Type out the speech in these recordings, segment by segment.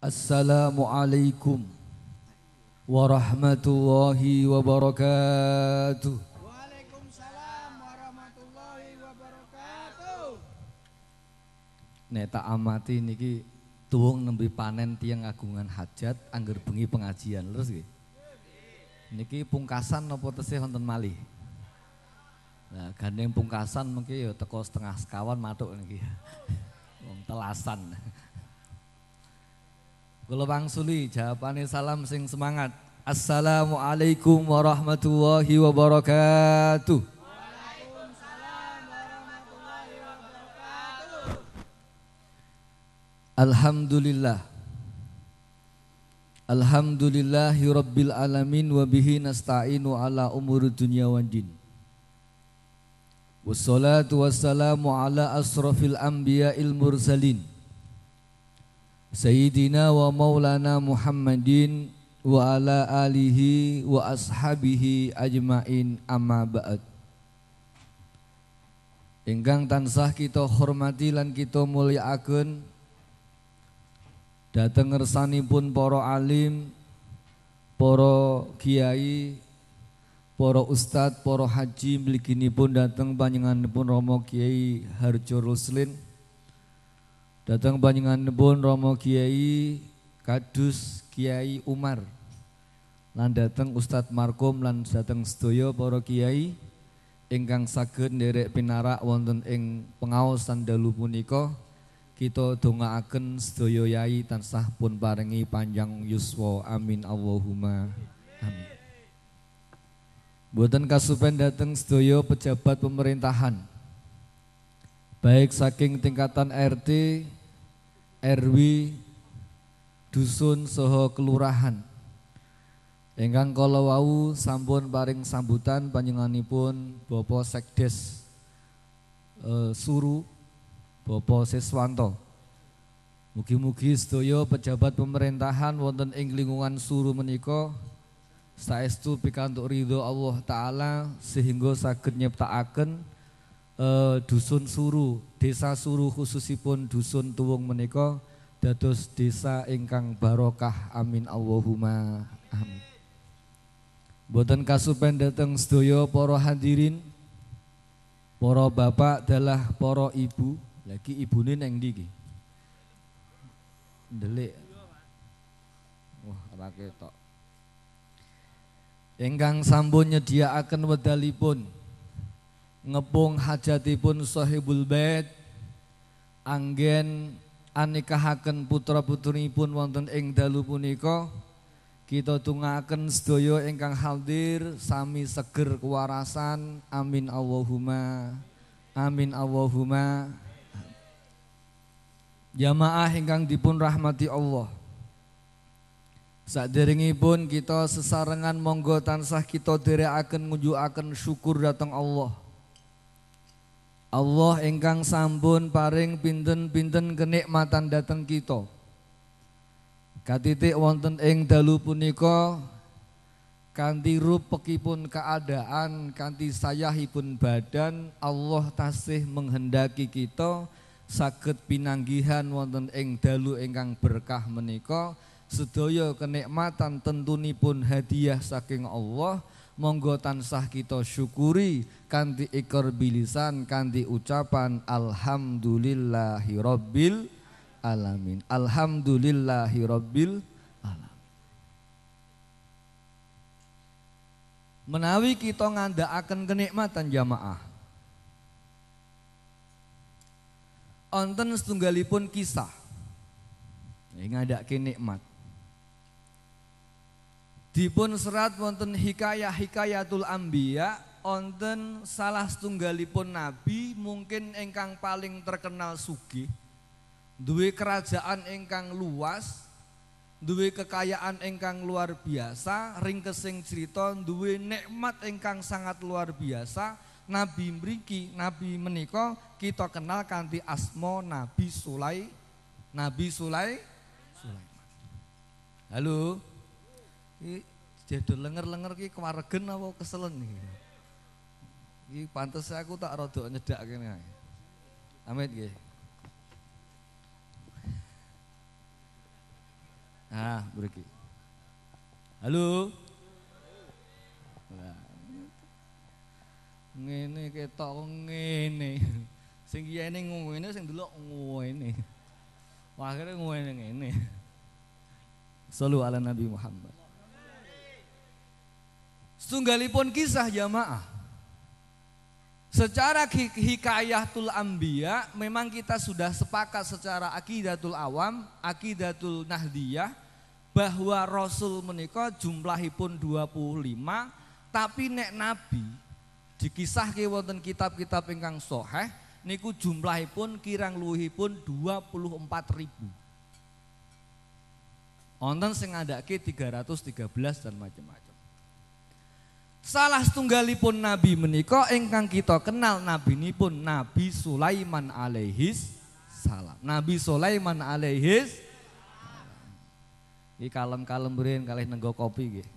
Assalamualaikum warahmatullahi wabarakatuh. Waalaikumsalam warahmatullahi wabarakatuh. Nek tak amati niki tuwung nembe panen tiang agungan hajat angger bengi pengajian terus nggih. Niki pungkasan napa tesih wonten malih? Nah, gandeng pungkasan mungkin ya teko setengah sekawan matuk niki. Wong telasan. Kula Suli, jawabannya salam sing semangat. Assalamualaikum warahmatullahi wabarakatuh. Waalaikumsalam warahmatullahi wabarakatuh. Alhamdulillah. Alhamdulillahi rabbil alamin wa nasta'inu ala umur dunia wal din. Wassalatu wassalamu ala asrafil anbiya'il mursalin Sayyidina wa maulana Muhammadin wa ala alihi wa ashabihi ajmain amma ba'd Ingkang tansah kita hormati lan kita mulyakaken Dateng ngersanipun para alim, para kiai, para ustad, para haji mliginipun dateng panjenenganipun romo Kiai Harjo Ruslin Datang panjenenganipun Romo Kiai Kadus Kiai Umar. Lan datang Ustadz Markum lan datang sedaya para kiai ingkang saged nderek pinarak wonten ing pengaos sandalu punika kita dongaaken sedaya yai tansah pun paringi panjang yuswa amin Allahumma amin. Buatan kasupen dateng sedaya pejabat pemerintahan Baik saking tingkatan RT RW dusun Soho kelurahan ingkang kalau wau sampun paring sambutan panjenenganipun bopo Sekdes e, Suru bopo Siswanto Mugi-mugi sedaya pejabat pemerintahan wonten ing lingkungan Suru menika saestu pikantuk ridho Allah taala sehingga saged nyiptakaken eh, dusun Suru, desa Suru khususipun dusun Tuwung menika dados desa ingkang barokah. Amin Allahumma amin. Boten kasupen dateng sedaya poro hadirin, poro bapak adalah poro ibu. Lagi ibune neng ndi iki? Ndelik. Wah, ora ketok. dia sampun nyediakaken wedalipun ngepung hajatipun sahibul bait anggen anikahaken putra putrinipun wonten ing dalu punika kita tungaken sedaya ingkang hadir sami seger kewarasan amin Allahumma amin Allahumma jamaah ingkang dipun rahmati Allah pun kita sesarengan monggo tansah kita dereaken ngunjukaken syukur datang Allah Allah ingkang sampun paring pinten-pinten kenikmatan dateng kita. Katitik wonten ing dalu punika kanthi rupekipun keadaan, kanthi sayahipun badan Allah tasih menghendaki kita saged pinanggihan wonten ing dalu ingkang berkah menika sedaya kenikmatan tentunipun hadiah saking Allah monggo tansah kita syukuri Kanti ikor bilisan kanti ucapan alhamdulillahi rabbil alamin alhamdulillahi rabbil menawi kita ngandhakaken kenikmatan jamaah onten setunggalipun kisah ngadakke nikmat dipun serat wonten hikayah hikayatul ambiya onten salah setunggalipun nabi mungkin engkang paling terkenal Sugi, duwe kerajaan engkang luas duwe kekayaan engkang luar biasa ring ringkesing cerita duwe nikmat engkang sangat luar biasa nabi mriki nabi menika kita kenal kanti Asmo, nabi Sulai nabi Sulai Sulaiman halo jadi lenger-lenger ki kewaregen apa keselen nih Iki pantes aku tak rodok nyedak kene. Amit nggih. Ah, mriki. Halo. Ngene ketok ngene. Sing kiyene ngene sing delok ngene. Akhire ngene ngene. Sallu ala Nabi Muhammad. Sunggalipun kisah jamaah Secara hikayatul ambia memang kita sudah sepakat secara akidatul awam, akidatul nahdiyah bahwa Rasul menikah jumlahipun 25 tapi nek nabi dikisahke wonten kitab-kitab ingkang soheh niku pun kirang pun 24 ribu Onten sing 313 dan macam-macam Salah setunggalipun nabi menika Engkang kita kenal Nabi ini pun Nabi Sulaiman alaihis salam. Nabi Sulaiman alaihis Iki kalem-kalem berin kalih nenggo kopi gitu.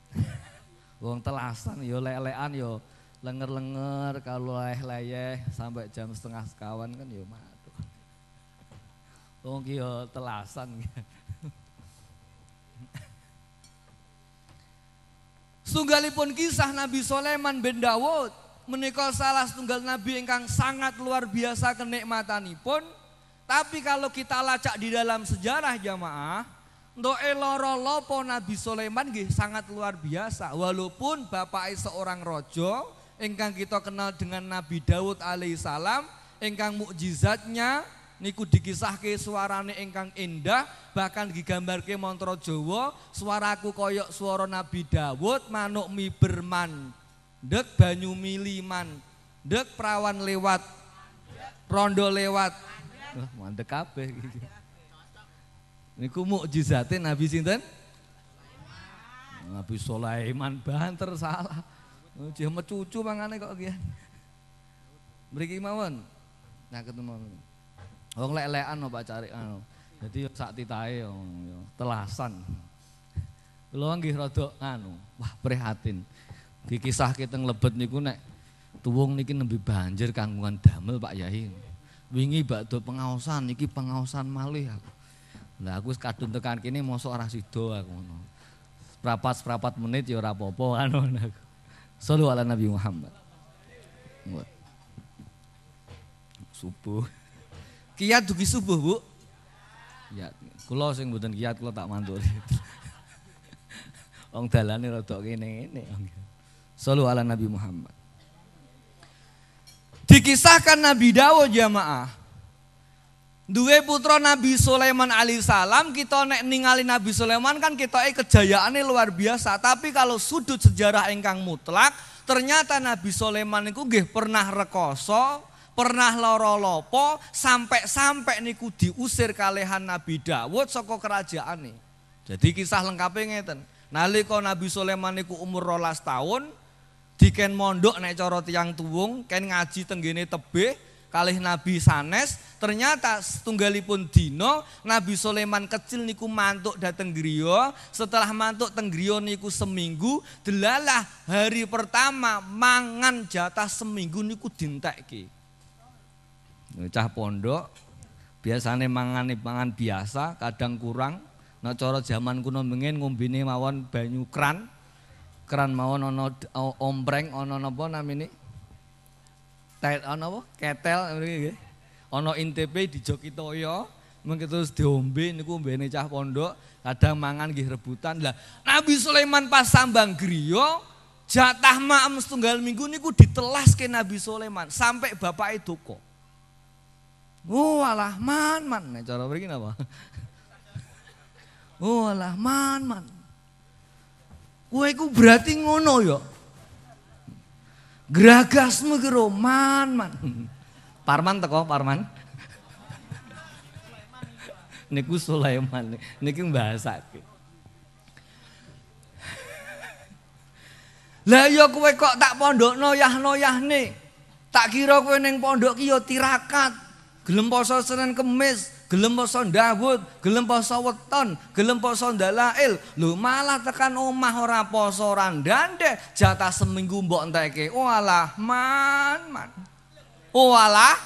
Wong telasan yo ya lelean yo ya lenger-lenger kalau leh leyeh sampai jam setengah sekawan kan yo ya, matu. Wong yo telasan. Gitu. Sunggalipun kisah Nabi Soleman bin Dawud menikah salah setunggal Nabi ingkang sangat luar biasa kenikmatanipun. Tapi kalau kita lacak di dalam sejarah jamaah, Doe loro lopo Nabi Soleman gih sangat luar biasa. Walaupun bapak seorang rojo, engkang kita kenal dengan Nabi Daud alaihissalam, engkang mukjizatnya niku dikisahke suarane engkang indah, bahkan digambarke montro Jawa suaraku koyok suara Nabi Dawud manuk berman, dek banyu miliman dek perawan lewat rondo lewat Wah, mandek kabeh iki niku mukjizate Nabi sinten Nabi Sulaiman bahan tersalah. cuma oh, cucu mangane kok kian Beri mawon nah ketemu Wong lelekan no Pak cari anu. Jadi sak titahe telasan. Kula nggih rada anu, wah prihatin. Dikisah kita nglebet niku nek tuwung niki nembe banjir kanggungan damel Pak Yai. Wingi bakdo pengaosan iki pengaosan malih aku. Lah aku wis kadung tekan kene mosok ora sida aku ngono. Prapat-prapat menit ya ora apa-apa anu, aku. Sallu ala Nabi Muhammad. Subuh. Kiat dugi subuh, Bu. Ya, kula sing mboten kiat kula tak manduri. Wong dalane rada kene-kene. Shallu ala Nabi Muhammad. Dikisahkan Nabi Dawo jamaah Dua putra Nabi Sulaiman alaihissalam kita nek ningali Nabi Sulaiman kan kita eh kejayaannya luar biasa tapi kalau sudut sejarah engkang mutlak ternyata Nabi Sulaiman itu pernah rekoso pernah loro lopo sampai-sampai niku diusir kalehan Nabi Dawud soko kerajaan nih. Jadi kisah lengkapnya ngeten. Nalika Nabi Sulaiman niku umur rolas tahun diken mondok naik corot yang tuwung ken ngaji tenggini tebeh, kalih Nabi sanes ternyata setunggalipun dino Nabi Sulaiman kecil niku mantuk dateng Griyo. setelah mantuk teng griyo niku seminggu delalah hari pertama mangan jatah seminggu niku dintekke Cah pondok biasanya mangan mangan biasa, kadang kurang. Nek cara zaman kuno mengen ngombene mawon banyu kran. Kran mawon ono ombreng ono nopo nam ini Tel ono apa? Ketel ono di INTP di toyo terus terus diombe niku mbene cah pondok, kadang mangan gih rebutan. Lah Nabi Sulaiman pas sambang Griyo jatah maam setunggal minggu ini ku ditelas ke Nabi Sulaiman sampai bapak itu kok. Walah oh, man man. Nah, cara begini apa? Walah oh, man man. Kueku berarti ngono yo, Gragasmu ki man man. Parman teko Parman. Niku Sulaiman. Niki bahasa. Lah yo kue kok tak noyah noyah nih, Tak kira kue neng pondok iyo tirakat gelem poso Senin Kemis, gelem poso Dawud, gelem poso weton, gelem poso dalail. Lho malah tekan omah ora poso randande, jatah seminggu mbok enteke. Walah man man. Walah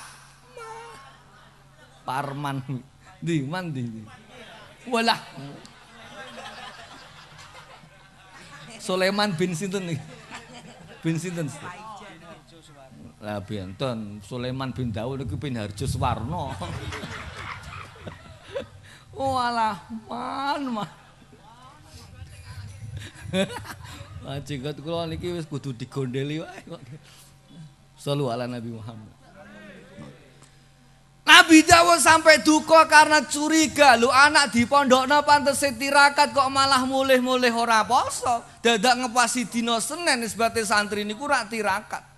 Parman. Di man di. Walah. Soleman bin Sinten nih. Bin Sinten. Lah benten Sulaiman bin Daud niku pin Harjo Suwarno. Walah man man. Wah jenggot kula niki wis kudu digondeli wae kok. Sallu ala Nabi Muhammad. Nabi Dawud sampai duka karena curiga lu anak di pondok no pantas tirakat kok malah mulih-mulih ora poso dadak ngepasi dino senen sebatas santri ini kurang tirakat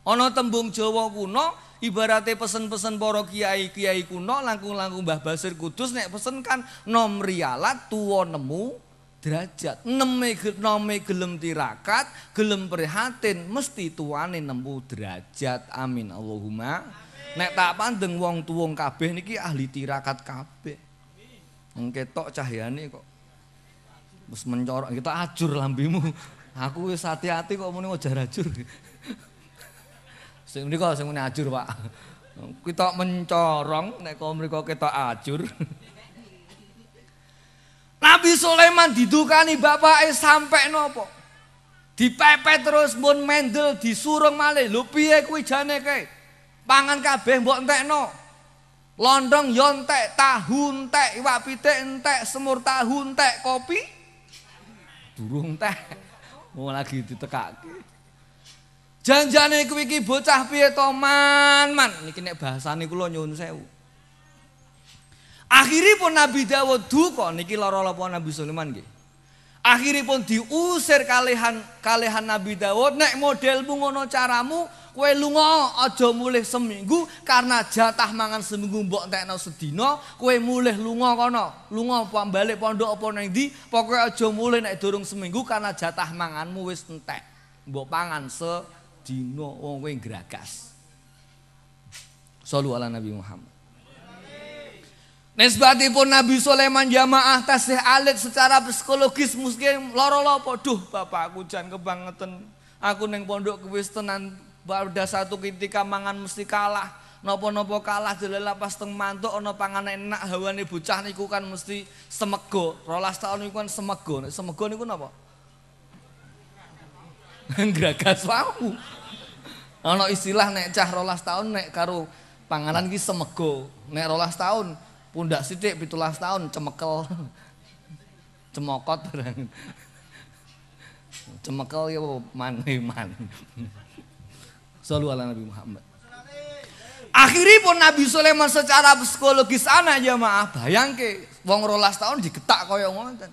Ana tembung Jawa kuno ibarate pesen-pesen para kiai-kiai kuno langkung-langkung Mbah Basir Kudus nek pesen kan nom rialat tuwa nemu derajat. Neme nome gelem tirakat, gelem prihatin mesti tuane nemu derajat. Amin Allahumma. Nek tak pandeng wong tuwung kabeh niki ahli tirakat kabeh. Ngketok cahyane kok. Wis mencorok kita ajur lambimu. Aku wis hati-hati kok muni ngajar ajur. -ajur. sing mriko sing ngene ajur, Pak. Kita mencorong nek kok mriko kita ajur. Nabi Sulaiman didukani bapake sampai nopo. Dipepet terus mun mendel disurung malih. Lho piye kuwi jane kae? Pangan kabeh mbok entekno. Londong yo entek, tahu entek, iwak pitik entek, semur tahu entek, kopi durung teh. Mau lagi ditekake. janjane kuwi iki bocah piye to man man niki nek bahasane kula nyuwun sewu akhiripun nabi Dawud duka niki lara-lara nabi Sulaiman nggih akhiripun diusir kalehan kalehan nabi Dawud nek modelmu ngono caramu kowe lunga aja mulih seminggu karena jatah mangan seminggu mbok entekno sedina kowe mulih lunga kono lunga apa balik pondok apa nang ndi pokoke aja mulih nek durung seminggu karena jatah manganmu wis entek mbok pangan se dina wong kowe ala Nabi Muhammad. Nisbatipun Nabi Sulaiman jamaah tasih alit secara psikologis mungkin loro-loro padha bapak aku jan kebangetan. Aku ning pondok kuwi tenan pada satu ketika mangan mesti kalah. Napa-napa kalah jelela pas teng mantuk ana pangan enak hawane bocah niku kan mesti semego. 12 tahun niku kan semego. Semego niku napa? Gragas wae. Ana istilah nek cah rolas tahun nek karo panganan ki semego. Nek rolas tahun pundak sithik 17 tahun cemekel. Cemokot barang. Cemekel ya man eh, man. Salu ala Nabi Muhammad. Akhirnya pun Nabi Sulaiman secara psikologis anak jamaah bayang ke, wong rolas tahun digetak kaya ngoten.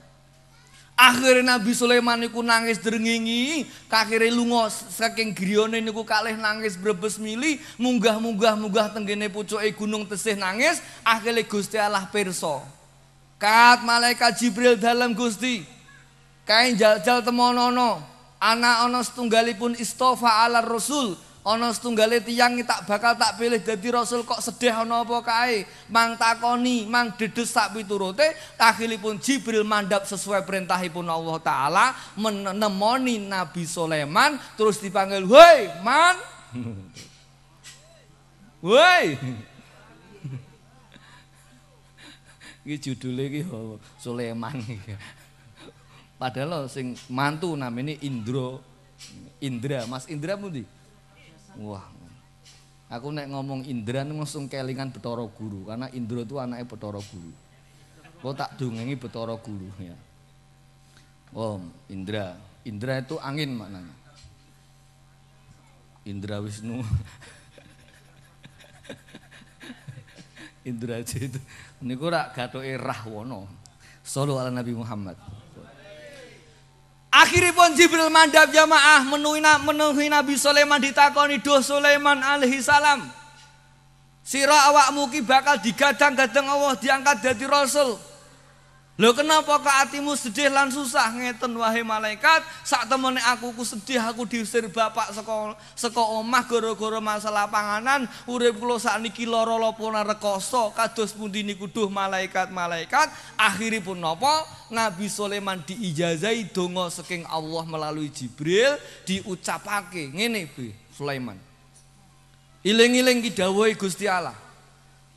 Akhire Nabi Sulaiman niku nangis drengingi, kakhire lunga saking griyane niku kalih nangis brebes mili, munggah-munggah munggah tenggene pucuke gunung tesih nangis, akhire Gusti Allah pirsa. Kat malaikat Jibril dalam Gusti. Kae jal-jal temono-ono, anak ana setunggalipun istofa ala rasul. ana setunggale tiyang tak bakal tak pilih dadi rasul kok sedih ana apa kae mang takoni mang dedes sak piturute akhiripun jibril mandap sesuai perintahipun Allah taala menemoni nabi Sulaiman terus dipanggil Hei, man woi iki judule iki oh, Sulaiman padahal sing mantu namanya Indra Indra Mas Indra pundi Wah. Aku nek ngomong Indra langsung kelingan Betoro Guru karena Indra itu anaknya Betoro Guru. Kok tak dongengi Betoro Guru ya. Om Indra, Indra itu angin maknanya. Indra Wisnu. Indra itu niku rak gatoke Rahwana. ala Nabi Muhammad. Akhiripun Jibril mandap jamaah menuhi, menuhi Nabi Sulaiman ditakoni doh Sulaiman alaihi salam. Sira awakmu ki bakal digadang-gadang Allah diangkat dadi rasul. Loh kenapa ke hatimu sedih lan susah ngeten wahai malaikat saat temene aku ku sedih aku diusir bapak seko, seko omah Goro-goro masalah panganan Urip kulo sak niki loro lopona rekoso Kados pundi niku duh malaikat-malaikat Akhiripun nopo Nabi Soleman diijazai dongo seking Allah melalui Jibril Diucapake ngene bi Sulaiman Iling-iling ki Gusti Allah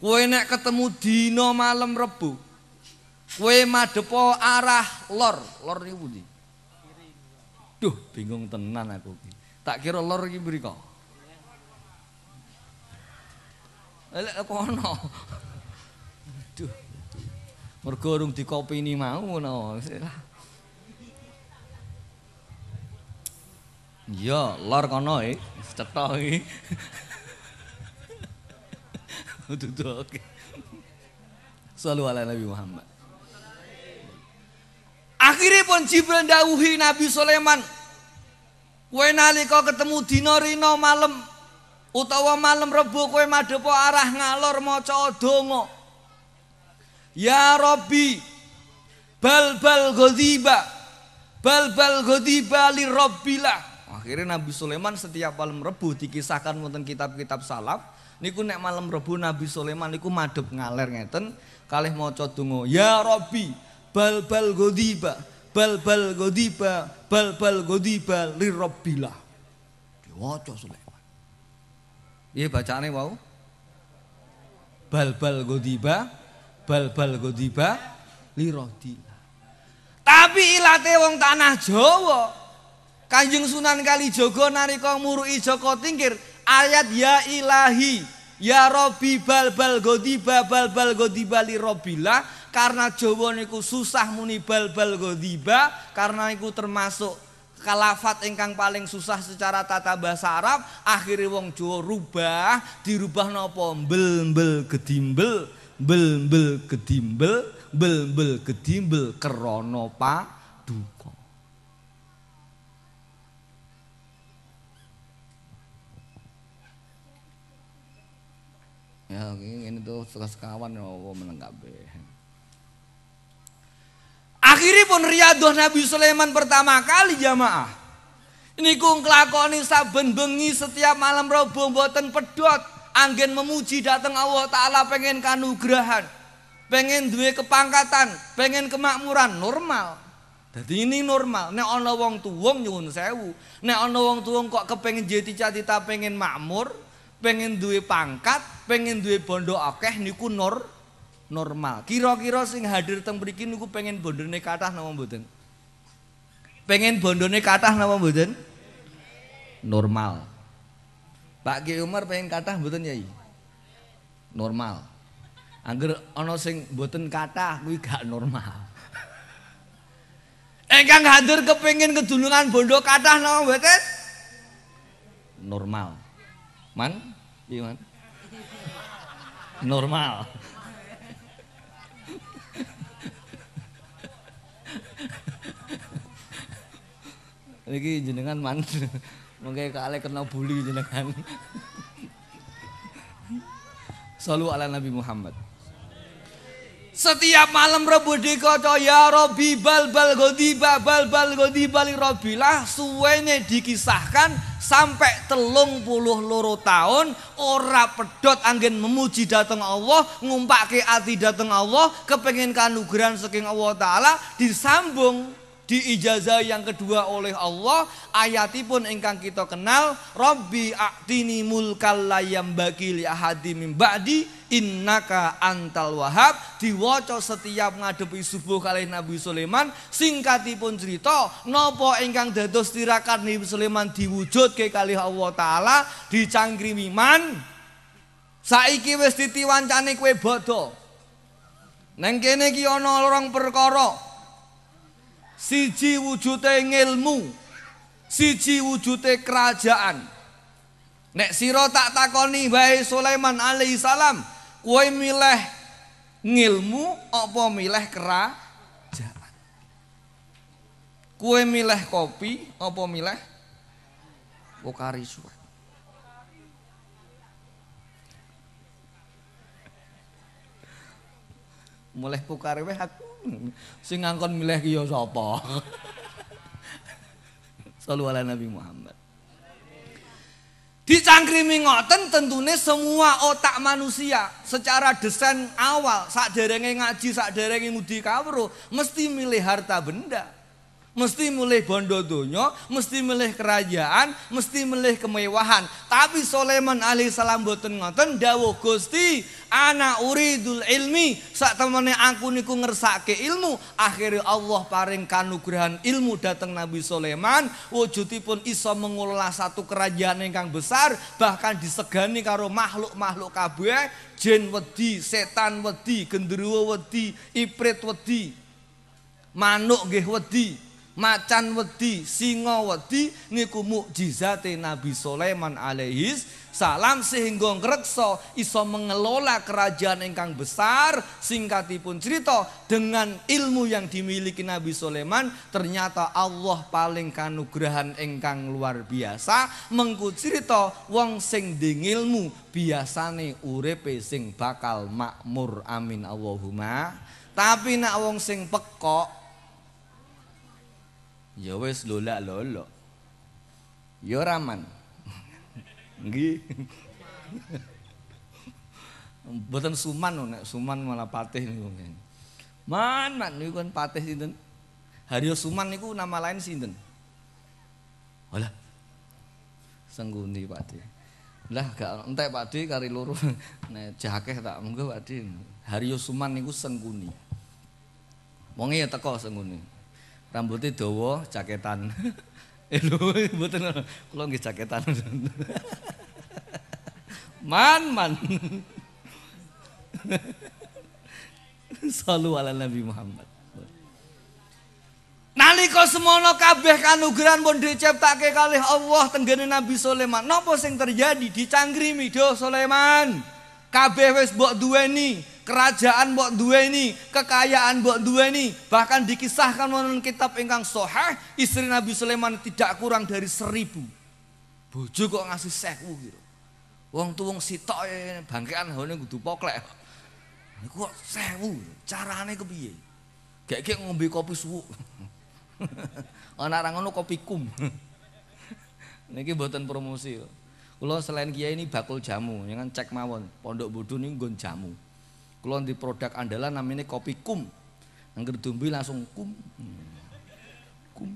kue nek ketemu dino malam rebu Kue Madepo arah lor. Lor ini budi. Duh, bingung tenan aku Tak kira lor beri kau. Elek eh, kono. Duh. di kopi ini mau no. Ya, lor kono eh. cetha iki. oke. Salam ala Nabi Muhammad. Akhirnya pun Jibril dawuhi Nabi Sulaiman, kowe nalika ketemu dina rina malam utawa malam rebo kowe madepo arah ngalor maca donga. Ya Rabbi, bal bal ghadiba, bal bal ghadiba li Rabbilah. Akhirnya Nabi Sulaiman setiap malam rebu dikisahkan wonten kitab-kitab salaf niku nek malam rebu Nabi Sulaiman niku madhep ngaler ngeten kalih maca donga ya Rabbi bal bal godiba bal bal godiba bal bal godiba lirabbilah diwaca Sulaiman iya bacane wau bal bal godiba bal bal godiba lirabbilah tapi ilate wong tanah Jawa Kanjeng Sunan Kalijogo nalika muruki Joko Tingkir ayat ya ilahi ya Robi bal bal godiba bal bal godiba lirabbilah karena Jawa niku susah muni bal-bal godiba, karena niku termasuk kalafat ingkang paling susah secara tata bahasa Arab akhirnya wong Jawa rubah dirubah nopo bel bel gedimbel bel bel gedimbel bel bel gedimbel pa duko. Ya, ini tuh suka sekawan ya, menengkapi. Akhirnya pun riadoh Nabi Sulaiman pertama kali jamaah. ini ku ngelakoni saben bengi setiap malam robo mboten pedot, anggen memuji datang Allah taala pengen kanugerahan pengen duwe kepangkatan, pengen kemakmuran normal. Jadi ini normal. Nek ana wong tuwa nyuwun sewu, nek ana wong tuwa kok kepengen jadi catita pengen makmur, pengen duwe pangkat, pengen duwe bondo akeh niku normal normal. Kira-kira sing hadir teng mriki niku pengen bondone kathah napa mboten? Pengen bondone kathah napa mboten? Normal. Pak Ki Umar pengen kathah mboten Yai? Normal. Angger ana sing mboten kathah kuwi gak normal. Engkang hadir kepingin kedunungan bondo kathah napa mboten? Normal. Man, piye man? Normal. lagi jenengan man. Mengke kale kena bully jenengan. Selalu ala Nabi Muhammad. Setiap malam Rabu dikoco ya Robi bal bal godiba bal bal godiba li Robilah suwene dikisahkan sampai telung puluh loro tahun ora pedot angin memuji datang Allah ngumpak ke hati datang Allah kepengen kanugeran saking Allah Ta'ala disambung diijazah yang kedua oleh Allah ayatipun ingkang kita kenal Robbi aktini mulkal layam bagi li mimbadi innaka antal wahab diwoco setiap ngadepi subuh kali Nabi Sulaiman singkatipun cerita po ingkang dados tirakat Nabi Sulaiman ke kali Allah taala dicangkrimi miman saiki wis ditiwancani kowe bodho neng kene ki ana lorong perkara siji wujudnya ngilmu, siji wujudnya kerajaan. Nek siro tak takoni bae Sulaiman alaihi salam, kowe milih ngilmu apa milih kerajaan? Kue milih kopi apa milih bukari suwe? Mulai bukari aku Sing ngangkon milih ki ya sapa? ala Nabi Muhammad. Dicangkrimi ngoten tentunya semua otak manusia secara desain awal saat derenge ngaji saat derenge ngudi kawruh mesti milih harta benda. Mesti milih bondo donya, mesti milih kerajaan, mesti milih kemewahan. Tapi Soleman alaihissalam boten ngoten dawuh Gusti, ana uridul ilmi, sak temene aku niku ngersake ilmu, akhirnya Allah paring kanugrahan ilmu datang Nabi Soleman, wujudipun iso mengelola satu kerajaan ingkang besar, bahkan disegani karo makhluk-makhluk kabue, jin wedi, setan wedi, genderuwo wedi, iprit wedi, manuk nggih wedi macan wedi, singa wedi niku mukjizate Nabi Sulaiman alaihis salam sehingga ngrekso iso mengelola kerajaan ingkang besar singkatipun cerita dengan ilmu yang dimiliki Nabi Sulaiman ternyata Allah paling kanugrahan ingkang luar biasa mengku cerita wong sing dingilmu biasane urepe sing bakal makmur amin Allahumma tapi nak wong sing pekok Ya wis lolo, Yoraman, Ya raman. Nggih. Mboten suman nek suman malah patih niku. Man man niku kan patih sinten? Haryo Suman niku nama lain sinten? Ala. Sengguni patih. Lah gak entek Pak kari loro. Nek jakeh tak monggo Pak Haryo Suman niku Sengguni. Wong e ya teko Sengguni. Rambutnya dawa, jaketan. Eh lho, mboten kula nggih jaketan. man man. Salu ala Nabi Muhammad. Nalika semono kabeh kanugrahan pun diciptake kalih Allah tenggene Nabi Sulaiman. Napa sing terjadi? Dicangkrimi do Sulaiman. Kabeh wis mbok duweni kerajaan mbok ini kekayaan mbok ini bahkan dikisahkan dalam kitab ingkang sahih istri Nabi Sulaiman tidak kurang dari seribu. Bojo kok ngasih sewu gitu. Wong wong sitok ya, bangkean hone oh, kudu poklek. Niku kok sewu, carane kepiye? Gek-gek ngombe kopi suwuk. Ana ra ngono kopi kum. Niki mboten promosi. Kula selain kiai ini bakul jamu, jangan cek mawon. Pondok Budu nih gon jamu. Kulon di produk andalan namanya kopi kum. Angger dumbi langsung kum. Kum.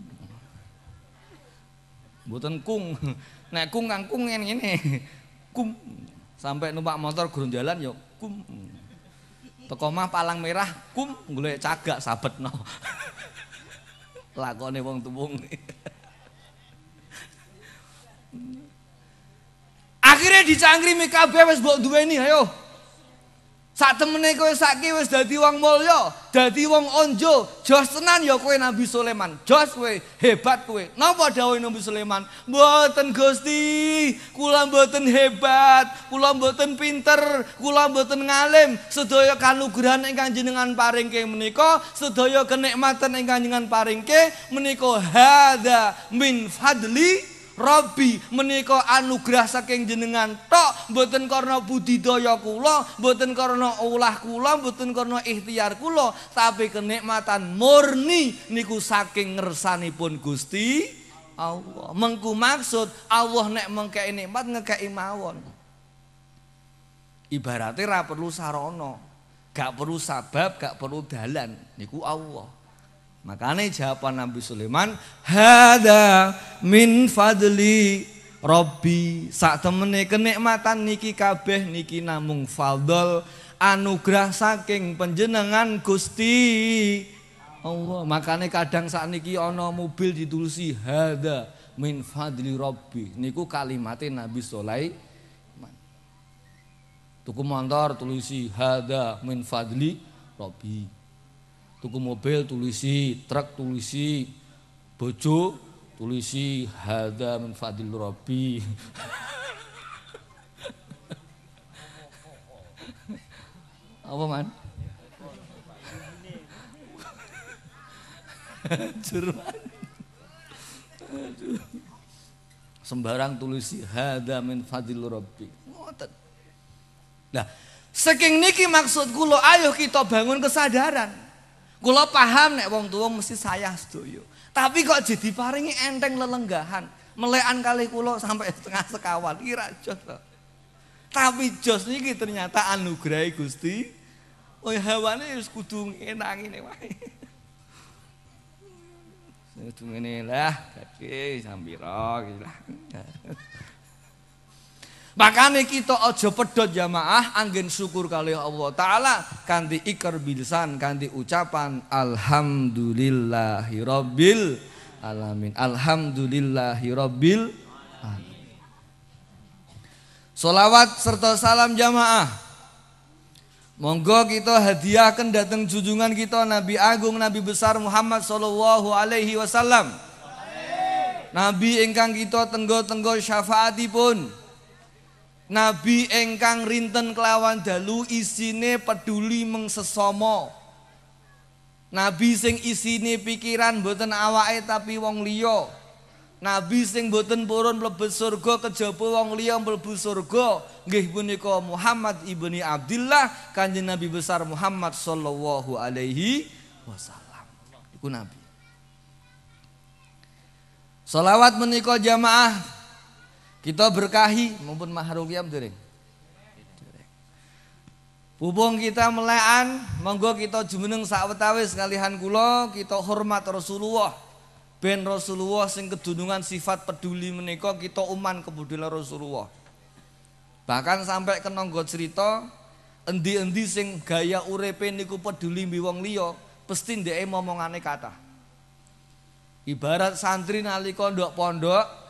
Mboten kung. Nek kung kangkung ngene ini, Kum. Sampai numpak motor gurun jalan ya kum. Teko mah palang merah kum golek cagak sabetno. Lakone wong tuwung. Akhirnya dicangkrimi kabeh wis mbok duweni ayo. Sak temene kowe saiki wis dadi wong mulya, dadi wong onjo, jos tenan ya kowe Nabi Sulaiman. Jos kowe hebat kowe. Napa dawuh Nabi Sulaiman? Mboten Gusti, kula mboten hebat, kula mboten pinter, kula mboten ngalim. Sedaya kanugrahan ingkang jenengan paringke menika, sedaya kenikmatan ingkang jenengan paringke menika hadza min fadli Robi menika anugerah saking jenengan tok mboten karena budidaya kula mboten karena ulah kula mboten karena ikhtiar kula tapi kenikmatan murni niku saking ngersanipun Gusti Allah mengku maksud Allah nek mengkei nikmat ngekei mawon ibaratnya ra perlu sarana gak perlu sabab gak perlu dalan niku Allah Makanya jawaban Nabi Sulaiman, "Hada min fadli Robbi." Sak temene kenikmatan niki kabeh niki namung fadl anugerah saking penjenengan Gusti Allah. Makanya kadang saat niki ono mobil ditulisi hada min fadli Robbi. Niku kalimatnya Nabi Sulaiman. Tuku motor tulisi hada min fadli Robbi tuku mobil tulisi truk tulisi bojo tulisi hada min fadil rabbi apa man Jerman sembarang tulisi hada min fadil rabbi nah saking niki maksud kula ayo kita bangun kesadaran Kulo paham nek wong tua mesti saya sedaya. Tapi kok jadi paringi enteng lelenggahan. Melekan kali kulo sampai setengah sekawan kira jos Tapi jos ini ternyata anugerah Gusti. Oh hewan ini harus kudung enang ini. Kudung ini lah, dadi sambil rok. Gitu Makanya kita aja pedot jamaah angin syukur kali Allah Ta'ala Kanti ikar bilsan, kanti ucapan Alhamdulillahirabbil alamin Alhamdulillahirabbil Solawat serta salam jamaah Monggo kita hadiahkan datang junjungan kita Nabi Agung Nabi Besar Muhammad Sallallahu Alaihi Wasallam Nabi ingkang kita tenggo-tenggo syafaatipun pun Nabi engkang rinten kelawan dalu isine peduli mengsesomo. Nabi sing isine pikiran boten awake tapi wong liya. Nabi sing boten purun mlebet surga kejaba wong liya mlebu surga nggih punika Muhammad ibni Abdullah Kanjeng Nabi besar Muhammad sallallahu alaihi wasallam. Iku nabi. Salawat menika jamaah kita berkahi maupun maharul ya, kiam dereng. Pupung kita melayan, monggo kita jumeneng sakwetawis kalihan kula, kita hormat Rasulullah. Ben Rasulullah sing kedunungan sifat peduli menika kita uman kebudulan Rasulullah. Bahkan sampai kenanggo cerita endi-endi sing gaya urepe niku peduli mbi wong liya, pasti ndeke momongane kata. Ibarat santri nalika ndok pondok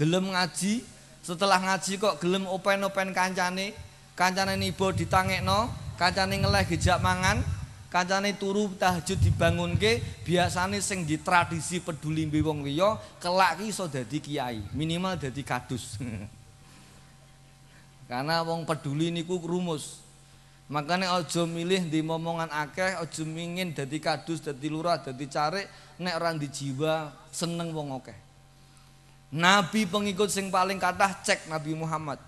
gelem ngaji setelah ngaji kok gelem open open kancane kancane nibo ditangek no kancane ngeleh gejak mangan kancane turu tahajud dibangun ke biasane sing di tradisi peduli mbi wong liya kelak ki iso dadi kiai minimal dadi kadus karena wong peduli niku rumus makanya ojo milih di momongan akeh ojo mingin dadi kadus dadi lurah dadi carik nek orang di jiwa seneng wong akeh Nabi pengikut sing paling kathah cek Nabi Muhammad.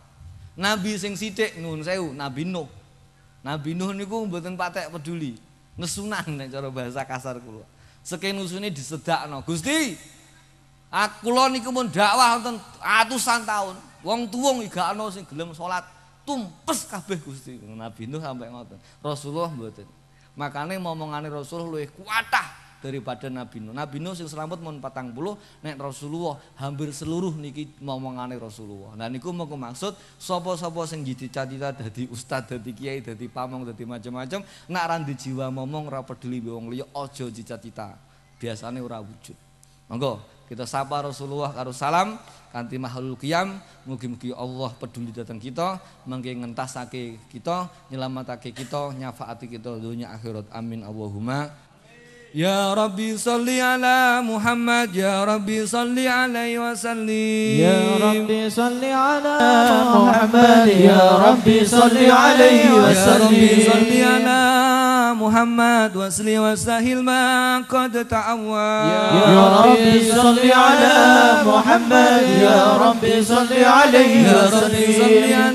Nabi sing sithik nuwun sewu Nabi Nuh. Nabi Nuh niku mboten patek peduli. Nesunan nek cara bahasa kasar kula. Saking nusune disedakno. Gusti, aku lho niku mun dakwah wonten ratusan taun. Wong tuwung gak ana sing gelem salat tumpes kabeh Gusti. Nabi Nuh sampai ngoten. Rasulullah mboten. Makane momongane Rasulullah luwih kuatah daripada Nabi Nuh. Nabi Nuh sing selamat mau mun 40 naik Rasulullah hampir seluruh niki mau ngomongane Rasulullah. Nah niku mau maksud sapa-sapa sing jadi cita dadi ustaz, dadi kiai, dadi pamong, dadi macam-macam nek ra jiwa momong ora peduli wong liya aja cita-cita. Biasane ora wujud. Monggo kita sapa Rasulullah karo salam Kanti mahalul qiyam mugi-mugi Allah peduli datang kita mengingentasake ngentasake kita nyelamatake kita nyafaati kita dunia akhirat amin Allahumma يا ربي صل على محمد يا ربي صل عليه وسلم يا ربي صل على محمد يا ربي صل عليه وسلم يا ربي صل على محمد وسلي وسهل ما قد تعوى يا ربي صل على محمد يا ربي صل عليه وسلم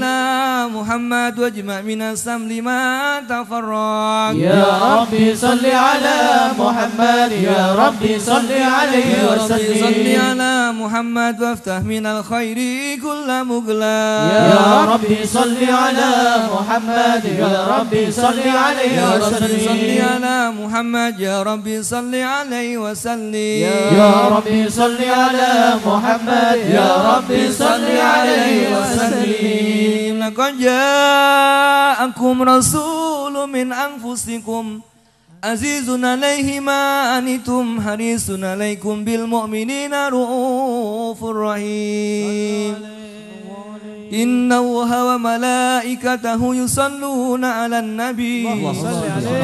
محمد واجمع من السم لما تفرق يا ربي صل على محمد يا ربي صل عليه وسلم صل على محمد وافتح من الخير كل مغلق يا ربي صل على محمد يا ربي صل عليه وسلم صل على محمد يا ربي صل عليه وسلم يا ربي صل على محمد يا ربي صل عليه وسلم alladzina qad ja'akum rasulun min anfusikum azizun 'alaihi ma anitum harisun 'alaikum bil mu'minina raufur rahim إن الله وملائكته يصلون على النبي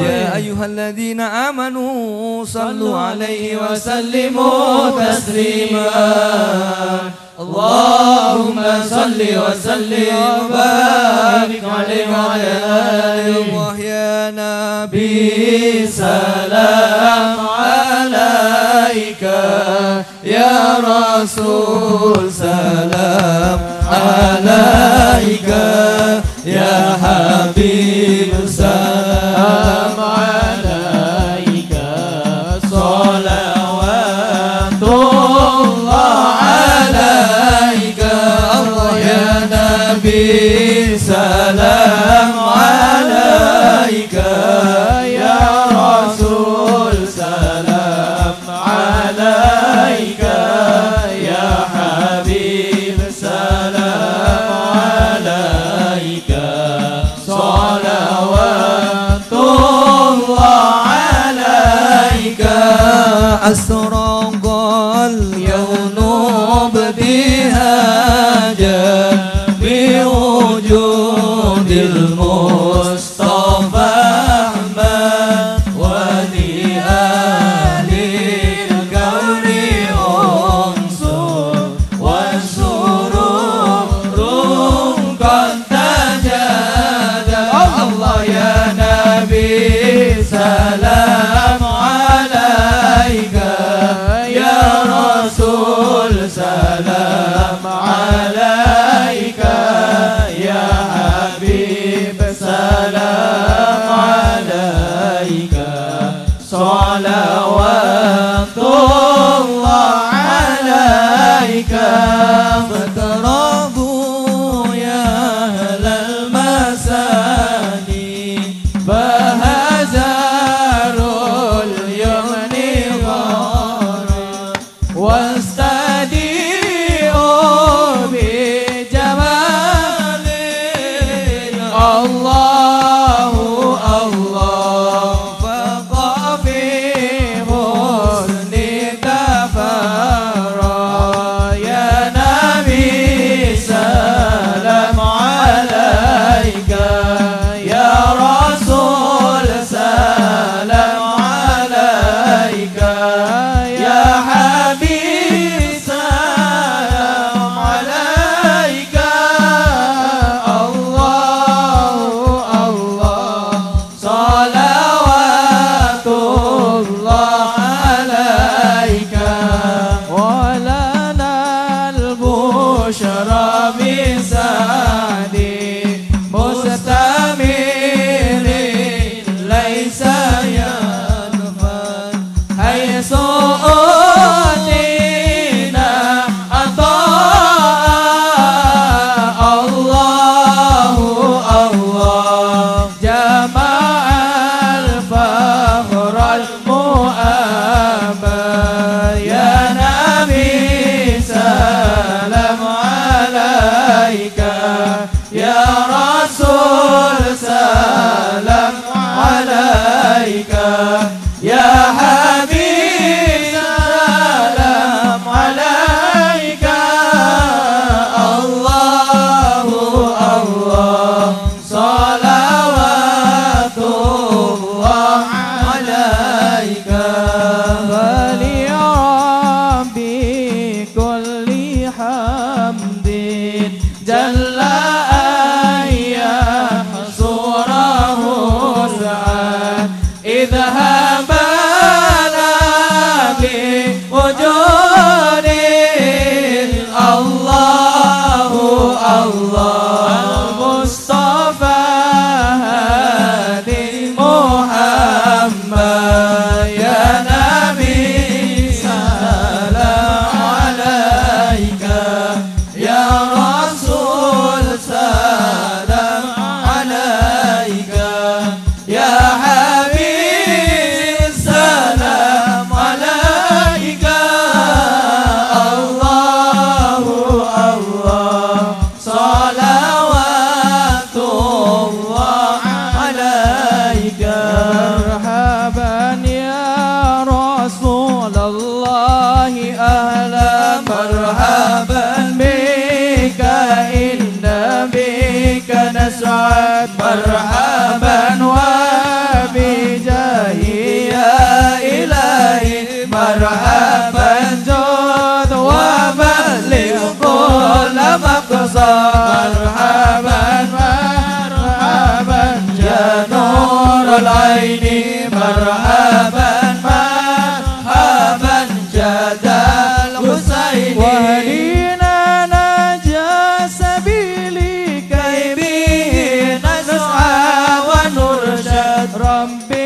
يا أيها الذين آمنوا صلوا عليه وسلموا تسليما اللهم صل وسلم وبارك عليه وعلى آله يا نبي سلام عليك يا رسول Come be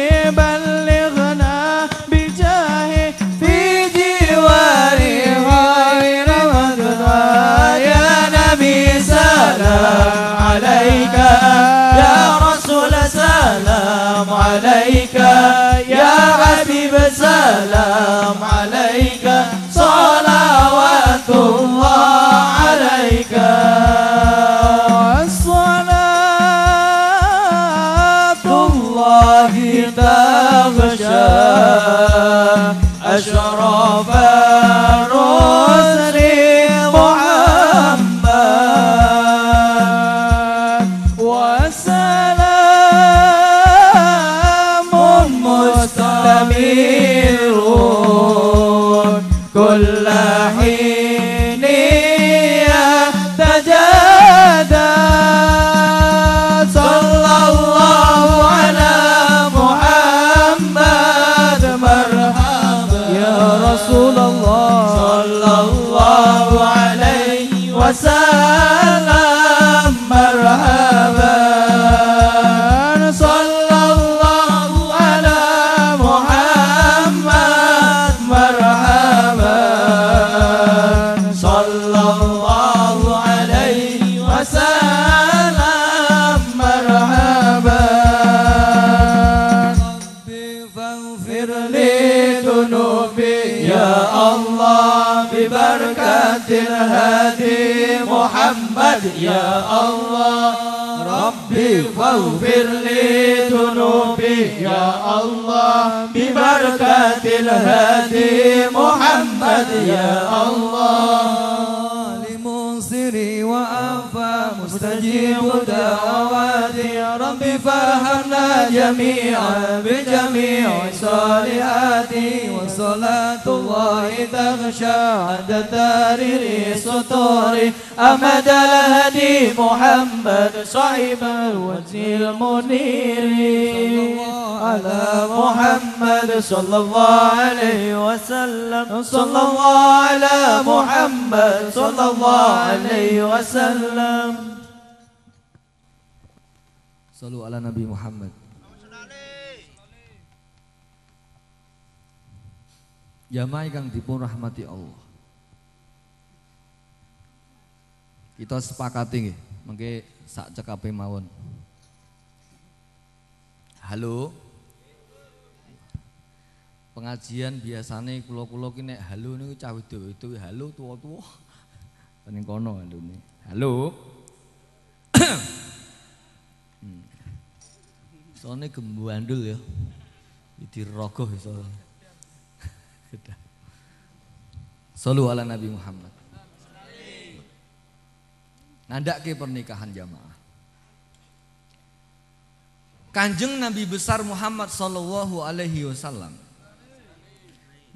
بجميع بجميع صالحاتي وصلاة الله تغشى عند تارير سطوري أمد الهدي محمد صاحب الوجه المنير على محمد صلى الله عليه وسلم صلى الله على محمد صلى الله عليه وسلم صلوا على نبي محمد Jamaah kang dipun rahmati Allah. Kita sepakati nggih, mengke sak cekape mawon. Halo. Pengajian biasane kula-kula ki nek halo niku cah itu halo tua-tua. Tening kono halo nih. Hmm. Halo. Soalnya gembuandul ya. Jadi rogoh ya soalnya. Selalu ala Nabi Muhammad. ke pernikahan jamaah. Kanjeng Nabi besar Muhammad sallallahu alaihi wasallam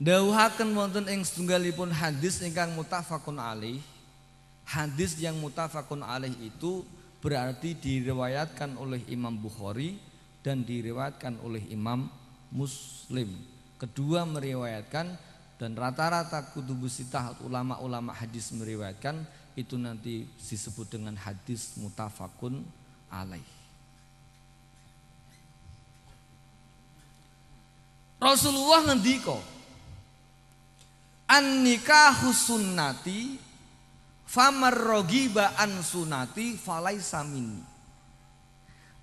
Dauhakan wonten ing setunggalipun hadis ingkang mutafakun alih. Hadis yang mutafakun alih itu berarti diriwayatkan oleh Imam Bukhari dan diriwayatkan oleh Imam Muslim. Kedua meriwayatkan dan rata-rata kutubu sitah ulama-ulama hadis meriwayatkan itu nanti disebut dengan hadis mutafakun alaih. Rasulullah ngendiko an nikahu sunnati famar rogiba an sunati falai samini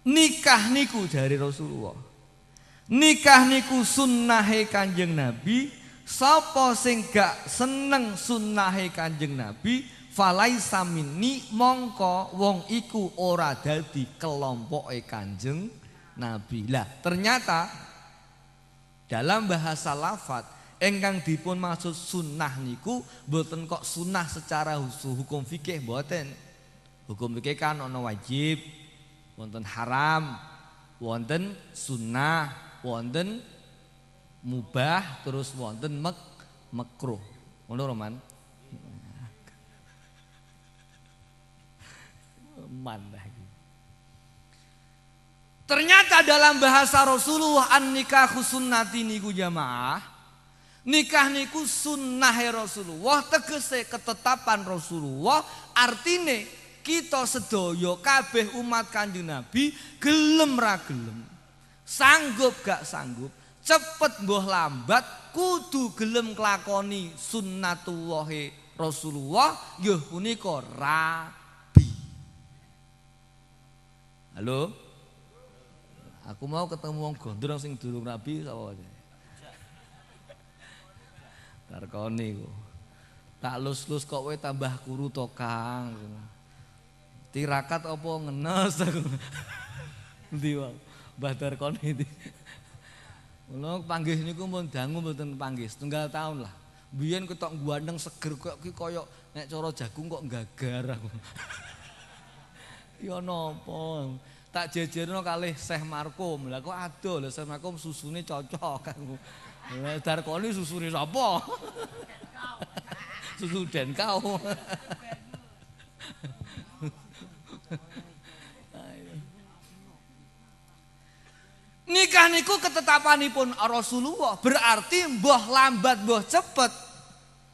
nikah niku dari Rasulullah Nikah niku sunnahe Kanjeng Nabi, sapa sing gak seneng sunnahe Kanjeng Nabi, Falai samini mongko wong iku ora dadi kelompok e Kanjeng Nabi. Lah, ternyata dalam bahasa lafat engkang dipun maksud sunnah niku mboten kok sunnah secara hukum fikih mboten. Hukum fikih kan ono wajib, wonten haram, wonten sunnah, wonten mubah terus wonten mek makruh. Ngono Roman. Mandah Ternyata dalam bahasa Rasulullah an nikah sunnati niku jamaah nikah niku sunnah e Rasulullah tegese ketetapan Rasulullah artine kita sedoyo kabeh umat kanjeng Nabi gelem ra gelem sanggup gak sanggup cepet boh lambat kudu gelem kelakoni sunnatullahi Rasulullah yuh uniko rabi halo aku mau ketemu wong gondrong sing durung rabi sapa aja Tarkoni ku. Tak lus-lus kok we tambah kuru to Kang. Tirakat opo ngenes aku. Mbah Darkon ini. Mula panggih niku mun dangu mboten panggih setunggal tahun lah. Biyen ketok gandeng seger kok iki koyo nek cara jagung kok gagar aku. Ya nopo? Tak jejerno kalih Syekh Marco. Lah kok ado lho Syekh Marco susune cocok aku. Lah Darkon iki susune sapa? Susu den kau. Nikah niku ketetapanipun Rasulullah berarti mbah lambat mbah cepet.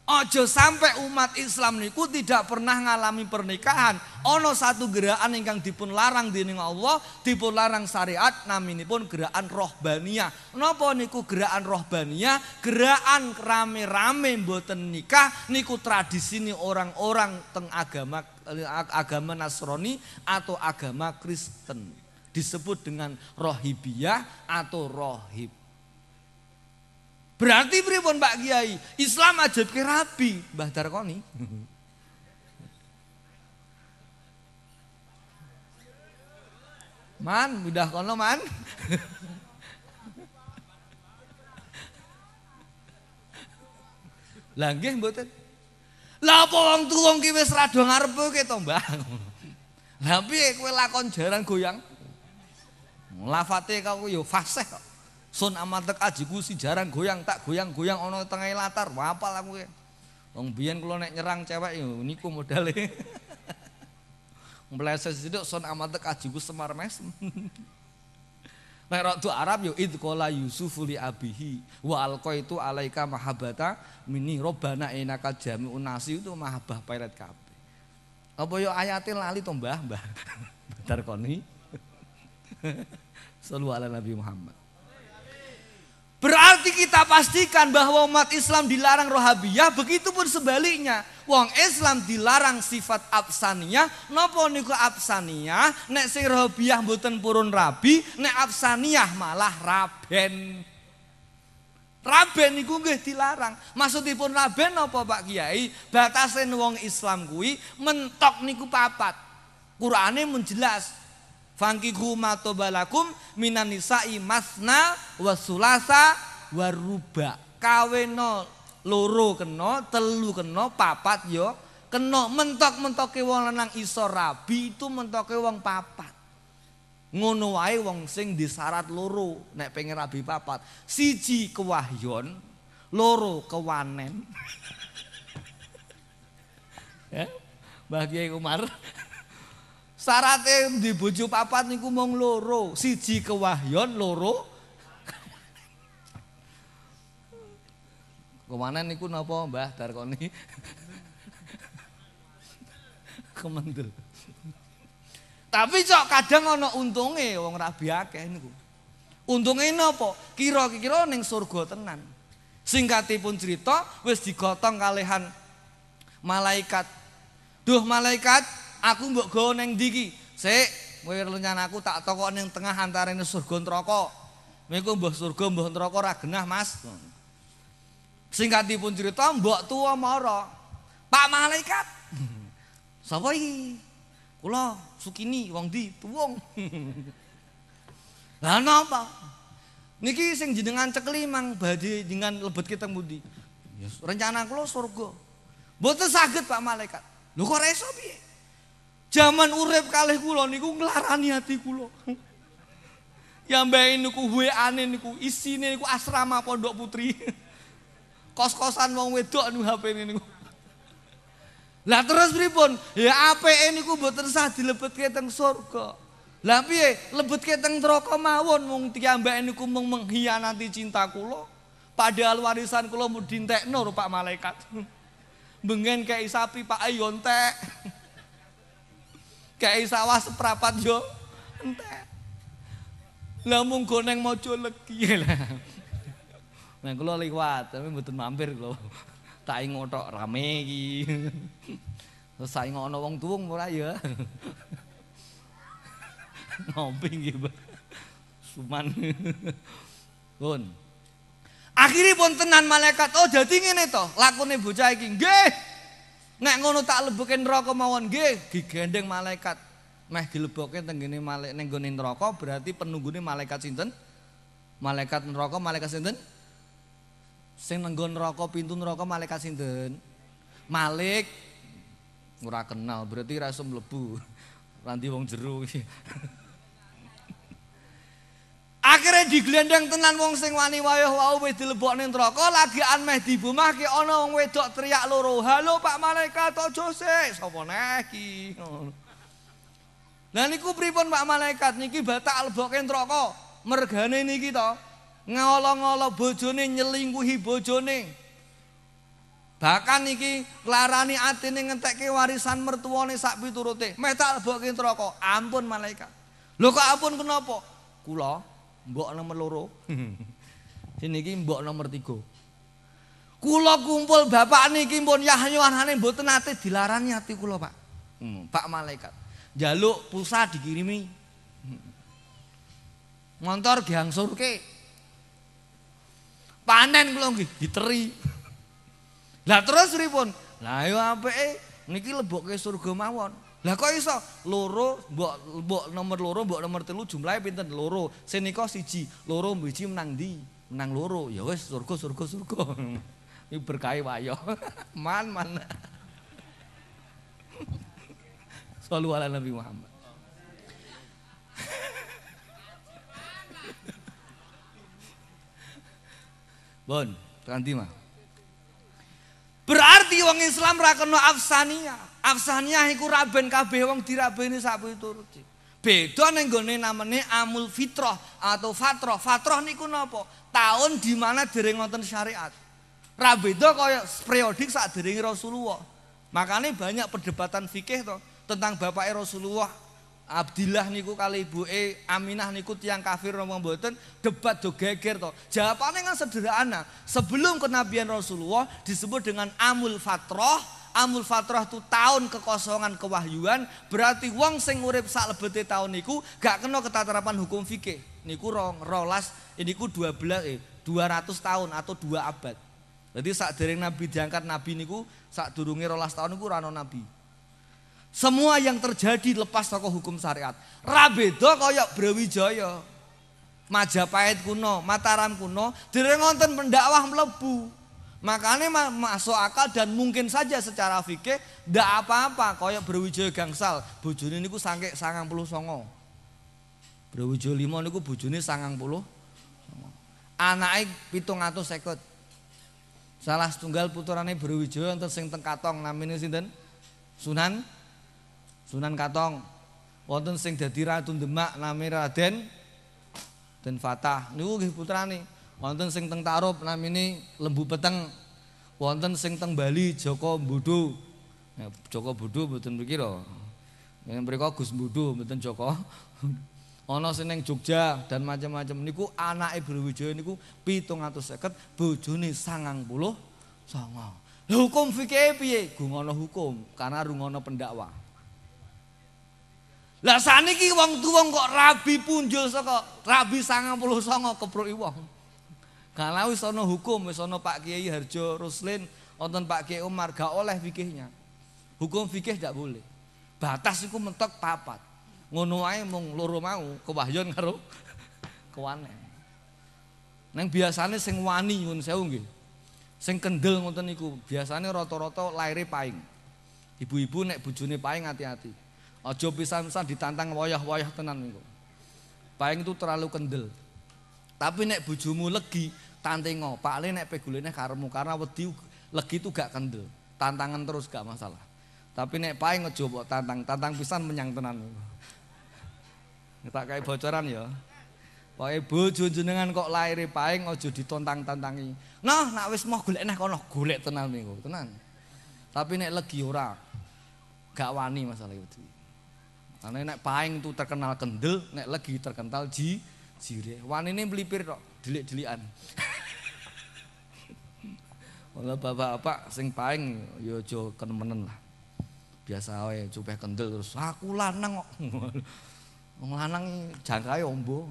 Ojo sampai umat Islam niku tidak pernah ngalami pernikahan. Ono satu gerakan ingkang dipun larang dening Allah, dipun larang syariat pun gerakan rohbaniyah. Napa niku gerakan rohbania? Gerakan rame-rame buat nikah niku tradisi nih orang-orang teng agama eh, agama Nasrani atau agama Kristen disebut dengan rohibiyah atau rohib. Berarti pripun Pak Kiai? Islam ajib ke rabi, Mbah Darkoni. Man, mudah kono man. Lah nggih mboten. Lah apa wong tulung ki wis rada ngarep kowe Mbah? Lah piye kowe lakon jaran goyang? Lafate kau yo fasih kok. Sun amatek ajiku si jarang goyang tak goyang-goyang ono tengah latar. Apa apal aku ya. Wong biyen kula nek nyerang cewek yo niku modale. Mbleses sedhik sun amatek ajiku semar mes, Nek tu Arab yo id qala Yusuf li abihi wa alqaitu alaika mahabbata mini robana enaka jami'un unasi itu mahabbah peret kabeh. Apa yo ayate lali to Mbah, Mbah. Bentar koni. Selalu ala Nabi Muhammad. Berarti kita pastikan bahwa umat Islam dilarang rohabiyah, begitupun sebaliknya. Wong Islam dilarang sifat absania, nopo niku absania, nek sing rohabiyah mboten purun rabi, nek absaniah malah raben. Raben niku nggih dilarang. Maksud Maksudipun raben nopo Pak Kiai? Batasen wong Islam gue mentok niku papat. Qur'ane menjelas Fangkihu matobalakum minan nisa'i masna wasulasa waruba. Kaweno loro kena, telu kena, papat yo ya. kena. Mentok-mentoke wong lanang iso rabi itu mentoke wong papat. Ngono wae wong sing disarat loro nek pengen rabi papat. Siji kewahyon, loro kewanen. ya, Mbah Umar. syaratnya di bojo papat niku mung loro siji kewahyon loro kemana niku napa mbah darkoni kemendel tapi cok kadang ono untunge wong rabi akeh niku untunge napa kira-kira ning surga tenan singkatipun cerita wis digotong kalehan malaikat duh malaikat aku mbok go neng diki sik kowe rencana aku tak tokok ning tengah antarene surga neraka niku mbok surga mbok neraka ora genah mas singkatipun cerita mbok tua mara pak malaikat sapa iki kula sukini wong di tuwung lah napa niki sing jenengan cekli mang badhe jenengan lebet kita mudi rencana kula surga Boten saget Pak Malaikat. Lho kok ora iso piye? Zaman urip kalih kula niku nglarani ati kula. Ya mbak niku WA-ne niku isine niku asrama Pondok Putri. Kos-kosan wong wedok niku hp niku. Lah terus pripun? Ya apike niku mboten sah dilebetke teng surga. Lah piye lebetke teng neraka mawon mung tiyambake niku mung mengkhianati cinta kula. Padahal warisan kula dintekno Pak malaikat. Bengen kayak sapi Pak Ayontek. kayak sawah seprapat yo entah lah munggo neng mau culek lah neng kalau lewat tapi butuh mampir lo tak ingot rame ki terus saya ngono wong tuwung murah ya ngopi gitu suman pun akhirnya pun tenan malaikat oh jadi ini toh lakune bocah ini nggih Nek ngono tak lebokin neraka mawon nggih digendeng malaikat. Meh dilebokke tenggene malaikat ning gone neraka berarti penunggune malaikat sinten? Malaikat neraka malaikat sinten? Sing nang gone neraka pintu neraka malaikat sinten? Malik ora kenal berarti ra iso mlebu. Randi wong jero iki. Akhire diglendeng tenan wong sing wani wayah wau wis neraka lagi an meh dibumahke ana wong wedok teriak loro, "Halo Pak Malaikat, ojo sik, sapa neh iki?" Lah niku pripun Pak Malaikat niki batak lebokke neraka? Mergane niki to. Ngolo-ngolo bojone nyelingkuhi bojone. Bahkan niki larani atine ngentekke warisan mertuane sak piturute. Meh tak lebokke neraka. Ampun malaikat. Lho kok ampun kenapa? Kula mbok nomor loro. Sini iki mbok nomor tiga. kulo kumpul bapak niki pun yahyu anane mboten nate dilarani ati kulo Pak. Hmm, Pak malaikat. Jaluk pulsa dikirimi. Motor diangsurke. Panen kulo nggih diteri. Lah terus pripun? Lah yo apike niki lebokke surga mawon. Lah kok iso loro mbok mbok nomor loro mbok nomor telu jumlahnya pinten loro. senika siji, loro mbiji menang di Menang loro. Ya wis surga surga surga. Ini berkahi wayo. man man. selalu ala Nabi Muhammad. Bon, ganti mah. Berarti wong Islam ra kena afsania. Afsania iku raben kabeh wong dirabeni sak pituruti. Beda ning gone namene amul fitrah atau fatrah. Fatrah niku napa? Tahun di mana dereng wonten syariat. Ra beda kaya periodik sak derenge Rasulullah. Makanya banyak perdebatan fikih to tentang bapak Rasulullah Abdillah niku kali ibu e Aminah niku tiang kafir ngomong boten debat do geger to. Jawabannya kan sederhana. Sebelum kenabian Rasulullah disebut dengan amul fatroh Amul fatrah itu tahun kekosongan kewahyuan, berarti wong sing urip salebete tahun niku gak kena ketatarapan hukum fikih. Niku rong rolas, ini ku 12 eh ratus tahun atau dua abad. Jadi saat dereng Nabi diangkat Nabi niku saat durungi rolas tahun niku rano Nabi. Semua yang terjadi lepas toko hukum syariat. Rabedo koyok Brawijaya. Majapahit kuno, Mataram kuno, dereng wonten pendakwah mlebu. Makanya ma masuk akal dan mungkin saja secara fikih ndak apa-apa koyok berwijaya gangsal. Bojone niku sangke sangang puluh songo. Berwijaya lima niku bojone sangang puluh. Anake pitung atau sekut Salah setunggal putrane berwijaya untuk sing teng katong namine sinten? Sunan Sunan Katong. Wonten sing dadi Ratu Demak namine Raden Den Fatah. Niku nggih putrane wonten sing teng Tarub namine Lembu Peteng, wonten sing teng Bali Joko Budu. Ya, Joko Budu mboten mriki lho. Yen mriku Gus Budu mboten Joko. Ana sing ning Jogja dan macam-macam niku anake Brawijaya niku 750, bojone 90 sanga. Lha hukum fikih piye? Gungono hukum karena rungono pendakwa. Lah saniki wong tuwa kok rabi punjul saka rabi 99 kepruki wong. Kalau wis ana hukum, wis ana Pak Kiai Harjo Ruslin, wonten Pak Kiai Umar gak oleh fikihnya. Hukum fikih gak boleh. Batas iku mentok papat. Ngono wae mung loro mau kewahyon karo kewane. Neng biasane sing wani nyuwun sewu nggih. Sing kendel ngoten niku biasane rata-rata laire paing. Ibu-ibu nek bojone paing hati-hati. Aja pisan-pisan ditantang wayah-wayah tenan niku. Paing itu terlalu kendel. Tapi nek bojomu legi, tantengo, Pak Le nek pegulene karemu karena wedi legi itu gak kendel. Tantangan terus gak masalah. Tapi nek pae ngejobo tantang, tantang pisan menyang tenan. Tak kayak bocoran ya. Pokoke bojo jenengan kok lahir paing e aja ditontang-tantangi. Nah, nak wis mau golek neh kono golek tenan niku, tenan. Tapi nek legi ora gak wani masalah itu. Karena nek paing e tuh terkenal kendel, nek legi terkenal ji jire. Wanine mlipir tok delik-delikan. Oleh bapak-bapak sing paing ya aja kenemenen lah. Biasa wae cupeh kendel terus ah, aku lanang kok. Wong lanang jangkae ombo.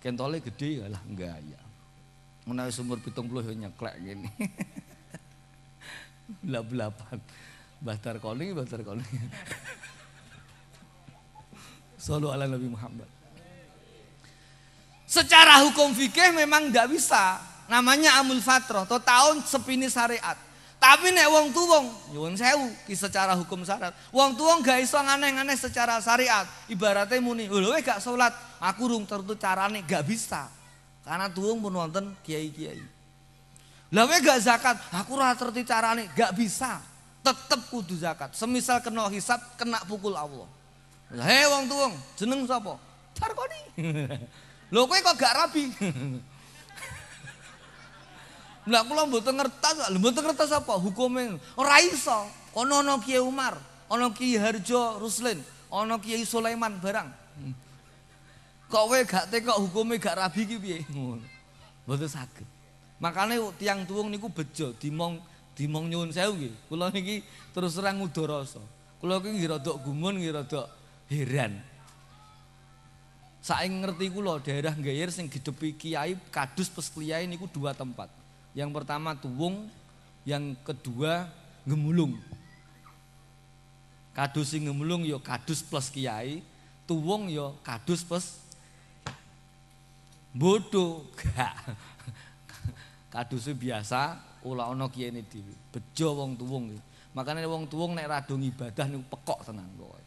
Kentole gede ya lah enggak ya. Menawi umur 70 ya nyeklek ngene. Belap-belapan. Bahtar koning, bahtar koning. Sallu ala Nabi Muhammad. Secara hukum fikih memang tidak bisa. Namanya amul fatro atau tahun sepini syariat. Tapi nek wong tuwong, nyuwun sewu ki secara hukum syarat. Wong tuwong gak iso aneh-aneh secara syariat. Ibaratnya muni, lho gak salat, aku rung tertu carane gak bisa. Karena tuwong pun wonten kiai-kiai. Lah gak zakat, aku ora tertu carane gak bisa. Tetep kudu zakat. Semisal kena hisap, kena pukul Allah. Hei wong tuwong, jeneng sapa? Tarkoni. Lho kowe kok gak rabi? Lah kula mboten ngertos, mboten ngertos apa hukume. Ora iso. Ono ono Kiai Umar, ono Kiai Harjo Ruslin, ono Kiai Sulaiman barang. Kok kowe gak tekok hukume gak rabi ki piye? Mboten saged. Makane tiang tuwung niku bejo dimong dimong nyuwun sewu nggih. Kula niki terus terang ngudoroso. Kula iki nggih rada gumun, nggih rada heran. Saya ngerti kula daerah Ngayir sing gedepi kiai kadus ini niku dua tempat. Yang pertama Tuwung, yang kedua Gemulung. Kadus sing Gemulung yuk ya kadus plus kiai, Tuwung yuk ya kadus plus bodoh gak. Kadus e biasa ula ono kiai ini di Bejo wong tuwung. Makanya wong tuwung naik radung ibadah niku pekok tenang gue.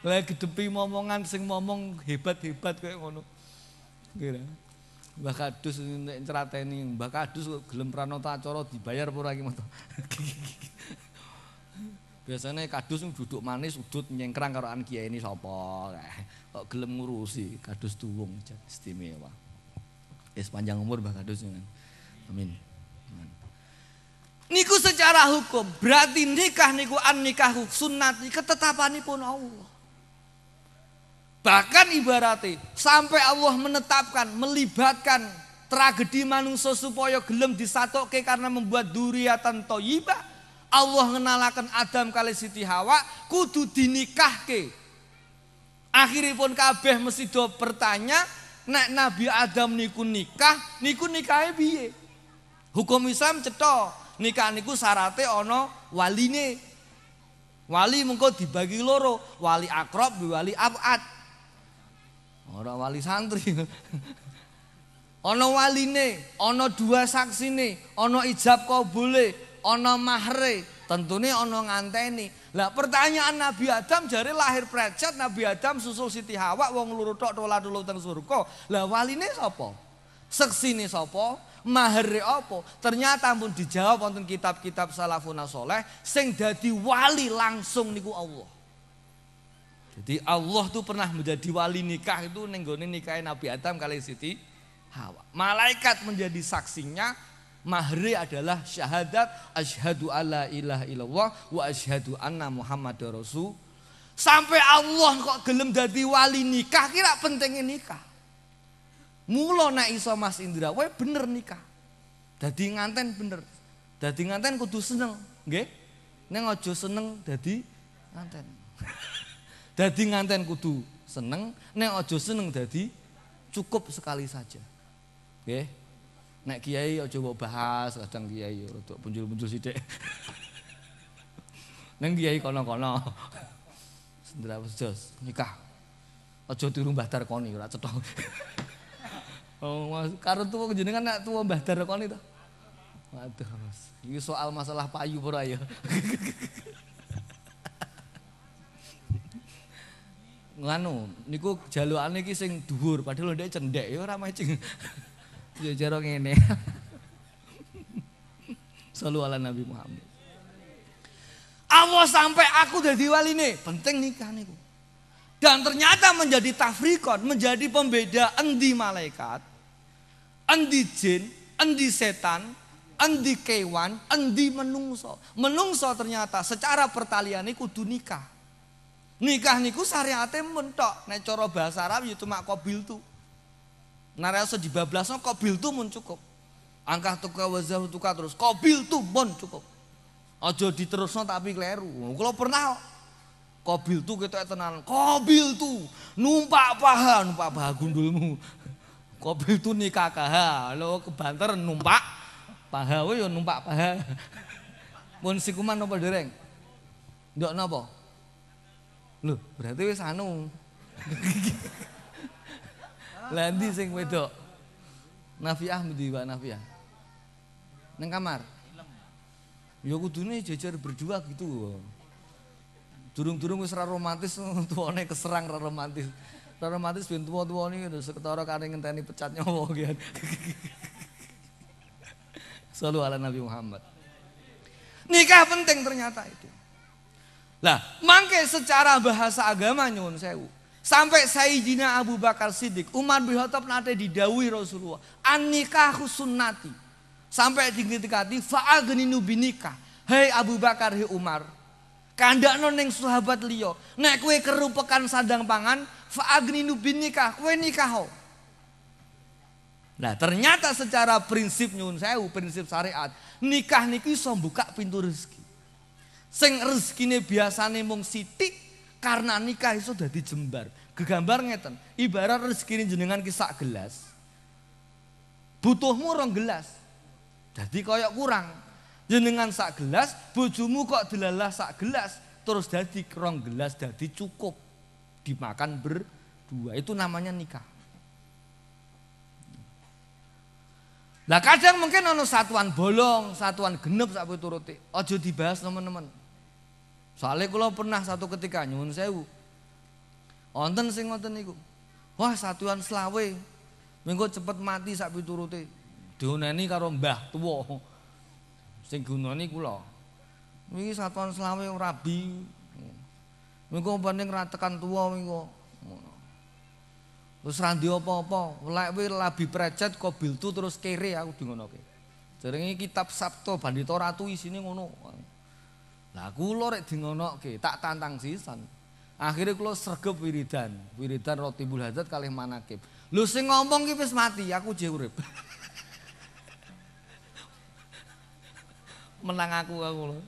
Lah gedepi momongan sing momong hebat-hebat kayak ngono. Kira. Mbah Kadus nek cerateni, Mbah Kadus gelem pranata acara dibayar apa ora iki Biasanya kadus duduk manis udut nyengkrang karo an kiai ini sapa kok gelem ngurusi kadus tuwung istimewa. Es panjang umur Mbah Kadus ini. Amin. Niku secara hukum berarti nikah niku an nikahu sunnati ketetapanipun Allah. Bahkan ibaratnya sampai Allah menetapkan, melibatkan tragedi manusia supaya gelem disatoke karena membuat duriatan toyiba. Allah mengenalakan Adam kali Siti Hawa kudu dinikahke. Akhiripun kabeh mesti do bertanya, nek Nabi Adam niku nikah, niku nikahnya biye Hukum Islam cetok nikah niku syaratnya ono waline. Wali mengko dibagi loro, wali akrob, wali abad. Orang wali santri. ono wali nih, ono dua saksi saksine, ono ijab boleh, ono mahre, ono ana nganteni. Lah pertanyaan Nabi Adam jari lahir precet Nabi Adam susul Siti Hawa wong lurutok tok tola dulu teng surga. Lah wali sopo, saksi nih sopo, mahre opo. Ternyata pun dijawab wonten kitab-kitab salafun soleh sing dadi wali langsung niku Allah. Jadi Allah tuh pernah menjadi wali nikah itu nenggoni nikahin Nabi Adam kali Siti Hawa. Malaikat menjadi saksinya, mahri adalah syahadat asyhadu alla ilaha illallah wa asyhadu anna muhammadar rasul. Sampai Allah kok gelem jadi wali nikah kira pentingnya nikah. Mula nek iso Mas Indra, wae bener nikah. Dadi nganten bener. Dadi nganten kudu seneng, nggih. Nek aja seneng dadi nganten. Dadi nganten kudu seneng, nek aja seneng dadi cukup sekali saja. Okay. Nek kiai aja mbok bahas, kadang kiai ya rodok punjul-punjul sithik. Neng kiai kono-kono. Sendra jos nikah. Aja turu Mbah Darkoni ora cetok. Oh, mas, karo tuwa jenengan nek tuwa Mbah Darkoni to. Waduh, Mas. Ini soal masalah payu ora ya. nganu niku jalukane iki sing dhuwur padahal ndek cendhek ya ora mecing. Ya jero ngene. selalu ala Nabi Muhammad. Allah sampai aku jadi wali nih, penting nikah niku. Dan ternyata menjadi tafrikon, menjadi pembeda endi malaikat, endi jin, endi setan, endi kewan, endi menungso. Menungso ternyata secara pertalian niku kudu nikah. Nikah niku syariate mun tok nek cara bahasa Arab ya cuma qabil tu. Narasa di bablasno qabil tu mun cukup. Angkah tuka wa tuka terus qabil tu mun cukup. Aja diterusno tapi kleru. Kalau pernah qabil tu ketok tenan. Qabil tu numpak paha, numpak paha gundulmu. Qabil tu nikah kah. Lo kebanter numpak paha we yo numpak paha. Mun sikuman nopo dereng? Ndak napa? No, Loh, berarti wis anu. Lah sing wedok? Nafiah mendi Mbak Nafiah. Neng kamar. Ya kudune jejer berdua gitu. Durung-durung wis ra romantis tuane keserang ra romantis. Ra romantis ben tuwa-tuwane gitu seketara kare ngenteni pecat nyawa gitu. Selalu ala Nabi Muhammad. Nikah penting ternyata itu. Lah, mangke secara bahasa agama nyuwun sewu. Sampai Sayyidina Abu Bakar Siddiq, Umar bin Khattab nate didawi Rasulullah, "Annikah sunnati." Sampai dikritikati fa'agninu binikah. Hei Abu Bakar, hei Umar. Kandakno ning sahabat liya, nek kowe kerupekan sandang pangan, fa'agninu binikah, kowe nikah. Nah, ternyata secara prinsip nyun sewu, prinsip syariat, nikah niki iso buka pintu rezeki. Sing rezekine biasane mung sitik karena nikah itu sudah dijembar. Gegambar ngeten, ibarat rezekine jenengan ki sak gelas. Butuhmu rong gelas. jadi koyok kurang. Jenengan sak gelas, bojomu kok delalah sak gelas, terus dadi rong gelas dadi cukup. Dimakan berdua. Itu namanya nikah. Lah kadang mungkin ono satuan bolong, satuan genep sak turuti. Aja dibahas teman-teman. Soalnya kula pernah satu ketika nyuwun sewu. onten sing ngoten niku. Wah, satuan selawe. minggu cepet mati sak piturute. Dioneni karo mbah tua, Sing gunani kula. minggu satuan selawe rabi. minggu banding ratakan tekan minggu. mengko. Terus randi apa-apa, lek kowe labi precet tu terus kere aku dingonoke. Jenenge kitab Sabto Bandito Ratu isine ngono. Lah kula rek dingonokke, tak tantang sisan. Akhirnya kula sregep wiridan, wiridan roti Hajat kalih manakib. Lho sing ngomong ki wis mati, aku jek urip. Menang aku aku lho.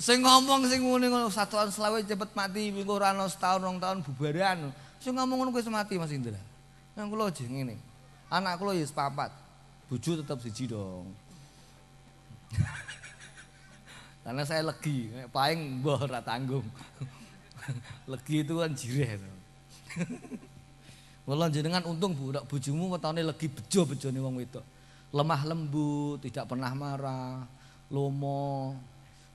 Sing ngomong sing ngene ngono satuan selawe cepet mati minggu ora setahun rong tahun bubaran. Sing ngomong ngono wis mati Mas Indra. Nang kula jek ngene. Anak kula ya wis papat. Bojo tetep siji dong. Karena saya legi, paling boh ora tanggung. legi itu kan jireh. Walau jenengan untung Bu, bujumu tahun ini legi bejo bejo nih wong itu Lemah lembut, tidak pernah marah, lomo,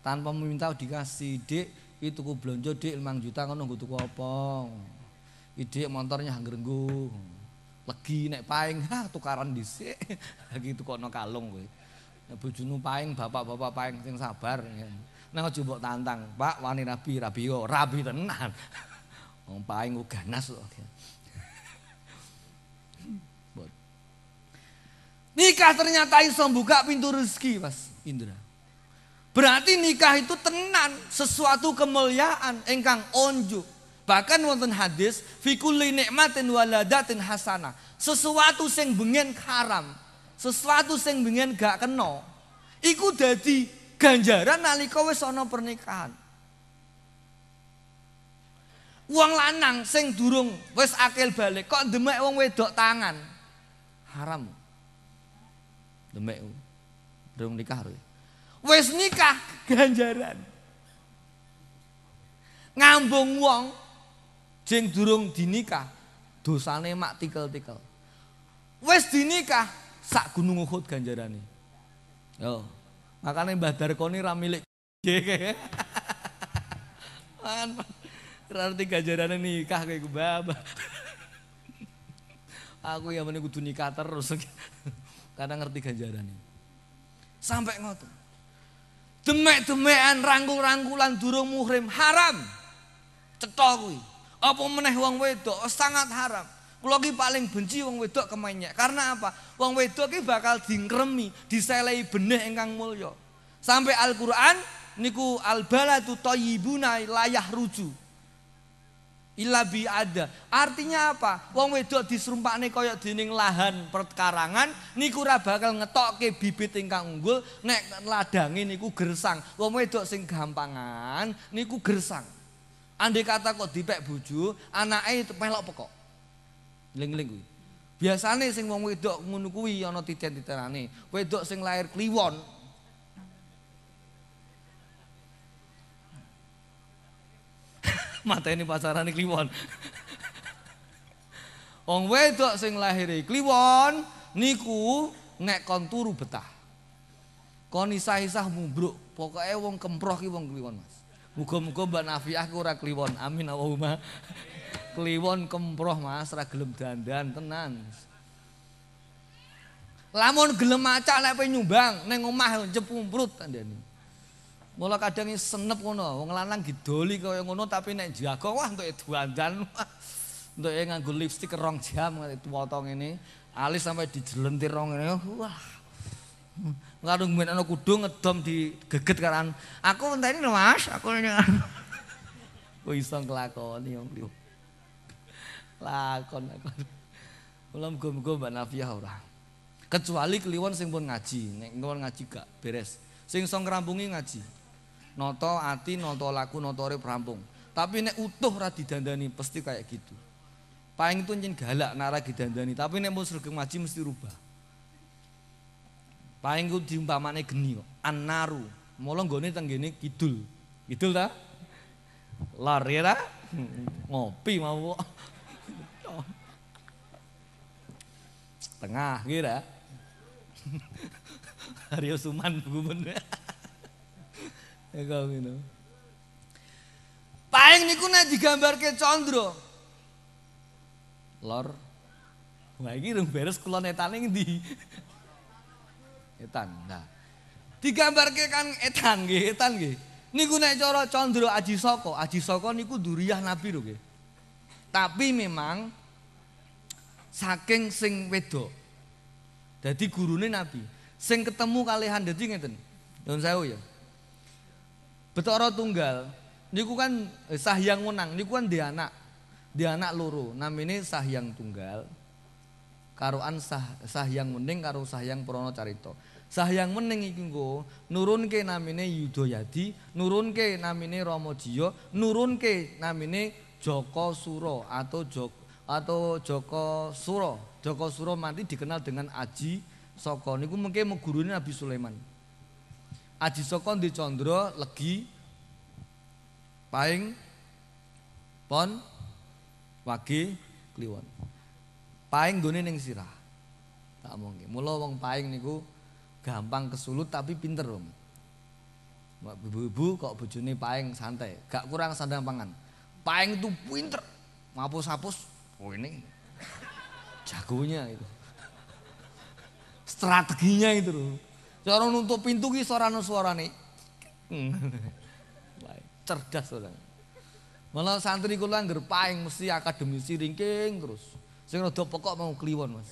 tanpa meminta dikasih dik itu ku belanja dik emang juta ngono nunggu tuku apa ide motornya ngrenggu legi naik paing ha tukaran dhisik lagi no kalung gue bojone paing bapak-bapak paing sing sabar ya. nang aja mbok tantang Pak wani rabi rabi yo rabi tenan wong paing ganas Nikah ternyata iso buka pintu rezeki, Mas Indra. Berarti nikah itu tenan, sesuatu kemuliaan engkang onjuk. Bahkan wonten hadis, fikuli nikmatin waladatin hasanah. Sesuatu sing bengen haram, sesuatu sing bingin gak kena iku dadi ganjaran nalika wis ana pernikahan. uang lanang sing durung wis akil balik kok demek wong wedok tangan. Haram. Demek durung nikah lho. Wis nikah ganjaran. Ngambung wong sing durung dinikah dosane mak tikel-tikel. Wis dinikah sak gunung Uhud ini, Yo. makanya Mbah Darkoni ramilik milik Kan berarti nih nikah kayak gue baba. Aku ya meneh kudu nikah terus. Karena ngerti ganjarane. Sampai ngoten. Demek-demekan rangkul-rangkulan durung muhrim haram. Cetha kuwi. Apa meneh wong wedok sangat haram. Kulo ki paling benci wong wedok kemenyek. Karena apa? Wong wedok ki bakal dingremi, diselehi benih ingkang mulya. Sampai Al-Qur'an niku Al albalatu thayyibuna layah ruju. Illa bi ada. Artinya apa? Wong wedok disrumpakne kaya dening lahan perkarangan niku ora bakal ngetokke bibit ingkang unggul nek ladange niku gersang. Wong wedok sing gampangan niku gersang. Andai kata kok dipek bojo, anake melok pekok. Eling-eling kuwi. Biasane sing wong wedok ngono kuwi ana titen-titenane. Wedok sing lahir kliwon Mata ini pasaran ini kliwon. Wong wedok sing lahir kliwon niku nek kon turu betah. Kon isah-isah mumbruk, pokoke wong kemproh ki wong kliwon, Mas. Muga-muga Mbak Nafiah ku ora kliwon. Amin Allahumma. Kliwon kemproh Mas, ora gelem dandan tenan. Lamun gelem maca nek pe nyumbang ning omah jepumprut tandani. Mula kadang senep ngono, wong lanang gidoli kaya ngono tapi nek jago wah entuk e dandan. yang e nganggo lipstik rong jam potong ini, alis sampai dijelentir rong ngene. Wah karo ngmen ana kudu ngedom digeget karan. Aku enteni lho Mas, aku ini kan. Kok iso nglakoni wong liya. Lakon lakon. Kula muga-muga Mbak Nafiah ora. Kecuali kliwon sing pun ngaji, nek kliwon ngaji gak beres. Sing iso ngrampungi ngaji. Noto ati, noto laku, rep rampung. Tapi nek utuh ora didandani pasti kayak gitu. Paling itu njen galak nara didandani, tapi nek mau sregeng ngaji mesti rubah. Paling ku diumpamane geni kok. Annaru. Mula nggone teng kene kidul. Kidul ta? Lor ya ta? Ngopi mau kok. Tengah kira. Aryo Suman ya Paling niku nek digambarke kecondro, Lor. Wah iki rung beres kula netane ngendi? Etan. Nah, digambarkan etan gih, etan gih. Niku naik coro condro Aji soko, Aji soko niku duriah Nabi lho Tapi memang saking sing wedo, jadi gurune Nabi. Sing ketemu kalihan dadi ngeten. don sewu ya. Betoro tunggal niku kan eh, Sahyang Wenang niku kan dia anak. Dia anak loro, namine Sahyang Tunggal. karuan sah sah sahyang mending sah yang prana carita. Sahyang mending iki nggo nurunke namine Yudayadi, nurunke namine Ramajiya, nurunke namine Joko Suro atau Jok atau Joko Suro. Joko Suro mati dikenal dengan Aji Soko. Niku mungkin menggurunya Nabi Sulaiman. Aji Soko di Condro legi, paing, pon, wage, kliwon. Paing gone neng sirah. Tak mungkin. Mula wong paing niku gampang kesulut tapi pinter wong. Mbak ibu-ibu kok bujuni paing santai, gak kurang sandang pangan. Paing itu pinter, mapus hapus Oh ini jagonya itu. Strateginya itu loh. Cara nutup pintu ki suarane nih. Cerdas orang. Malah santri kulang gerpaing mesti akademisi ringking terus. Sing rada pokok mau kliwon, Mas.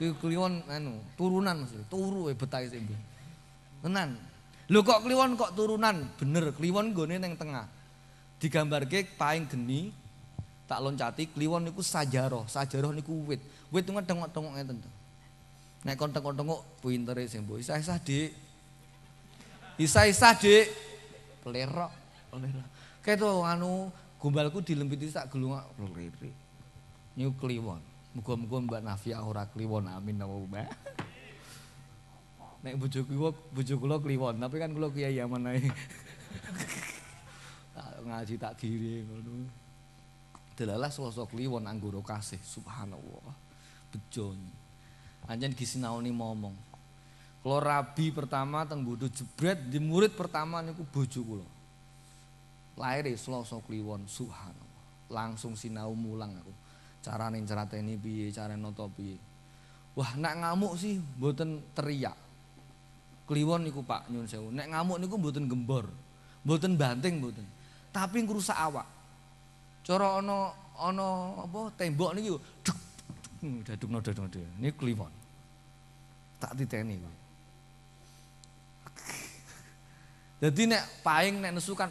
Ki kliwon anu, turunan Mas, turu wae betahe sing Tenan. Lho kok kliwon kok turunan? Bener, kliwon gone neng tengah. Digambarke paing geni tak loncati kliwon niku sajaroh, sajaroh niku wit. Wit ku tengok-tengok ngeten to. Nek kon tengok-tengok pintere sing mbok isah-isah, Dik. Isah-isah, Dik. Kelerok, kelerok. Kayak tuh anu gombalku dilempiti sak gelungak. Lirih. New kliwon. Muga-muga Mbak Nafia ora kliwon. Amin Allahumma. Nek bojo kula bojo kula kliwon, tapi kan kula kiai aman ae. ngaji tak giri ngono. Delalah sosok kliwon anggoro kasih, subhanallah. Bejo. Anjen disinaoni momong. Kalau rabi pertama teng bodho jebret di murid pertama niku bojo kula. Lahir e selasa kliwon, subhanallah. Langsung sinau mulang aku cara ini piye, cara notopi, Wah, nak ngamuk sih buatin teriak. Kliwon niku Pak nyun sewu. nak ngamuk niku buatin gembor. buatin banting buatin, Tapi ngurusak awak. coro ono ono apa tembok yuk duk noda noda, nih kliwon. Tak titeni Pak. Jadi nek paing nek nesu kan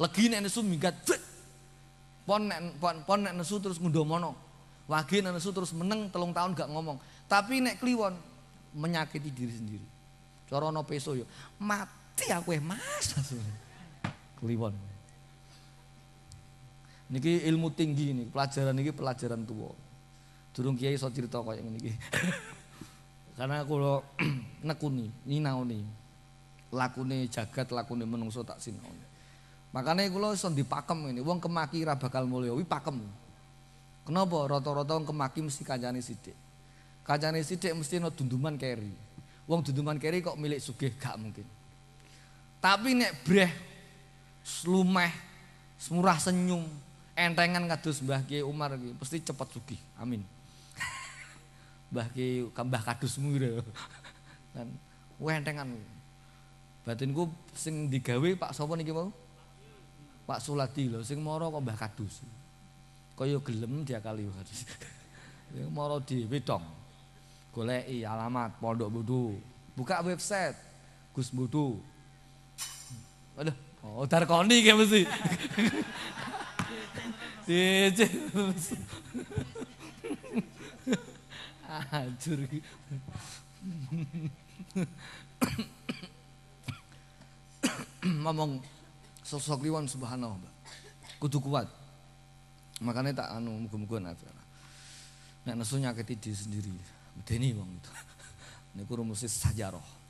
legi nek nesu minggat Pon nek pon, pon nek nesu terus ngundomono. Wage nek nesu terus meneng telung tahun gak ngomong. Tapi nek kliwon menyakiti diri sendiri. corono peso yo. Ya, Mati aku eh Mas. Kliwon. Niki ilmu tinggi ini, pelajaran niki pelajaran tua. Durung kiai so cerita yang niki. Karena aku lo nekuni, nih Lakune jagat, lakune menungso tak sinau Makanya kula son dipakem ini, uang kemaki ra bakal mulya, wi pakem. Kenapa rata-rata wong kemaki mesti kajani sithik. kajani sithik mesti ana dunduman keri. Uang dunduman keri kok milik sugih gak mungkin. Tapi nek breh slumeh semurah senyum entengan kados bahki Umar iki pasti cepet sugih. Amin. Bahki kambah kadusmu gitu. Dan wentengan batinku sing digawe Pak sapa niki mau? Pak Suladi lho sing moro kok Mbah Kadus. Kaya gelem dia kali Sing moro di wedong Goleki alamat Pondok Budu. Buka website Gus Budu. Aduh, oh darkoni kayak mesti. ah Hancur. Ngomong sosok liwan subhanallah. Kudu kuat. Makanya tak anu muga-muga nafi. Nek nesu nyakiti diri sendiri. Medeni wong itu. Niku musis sajarah.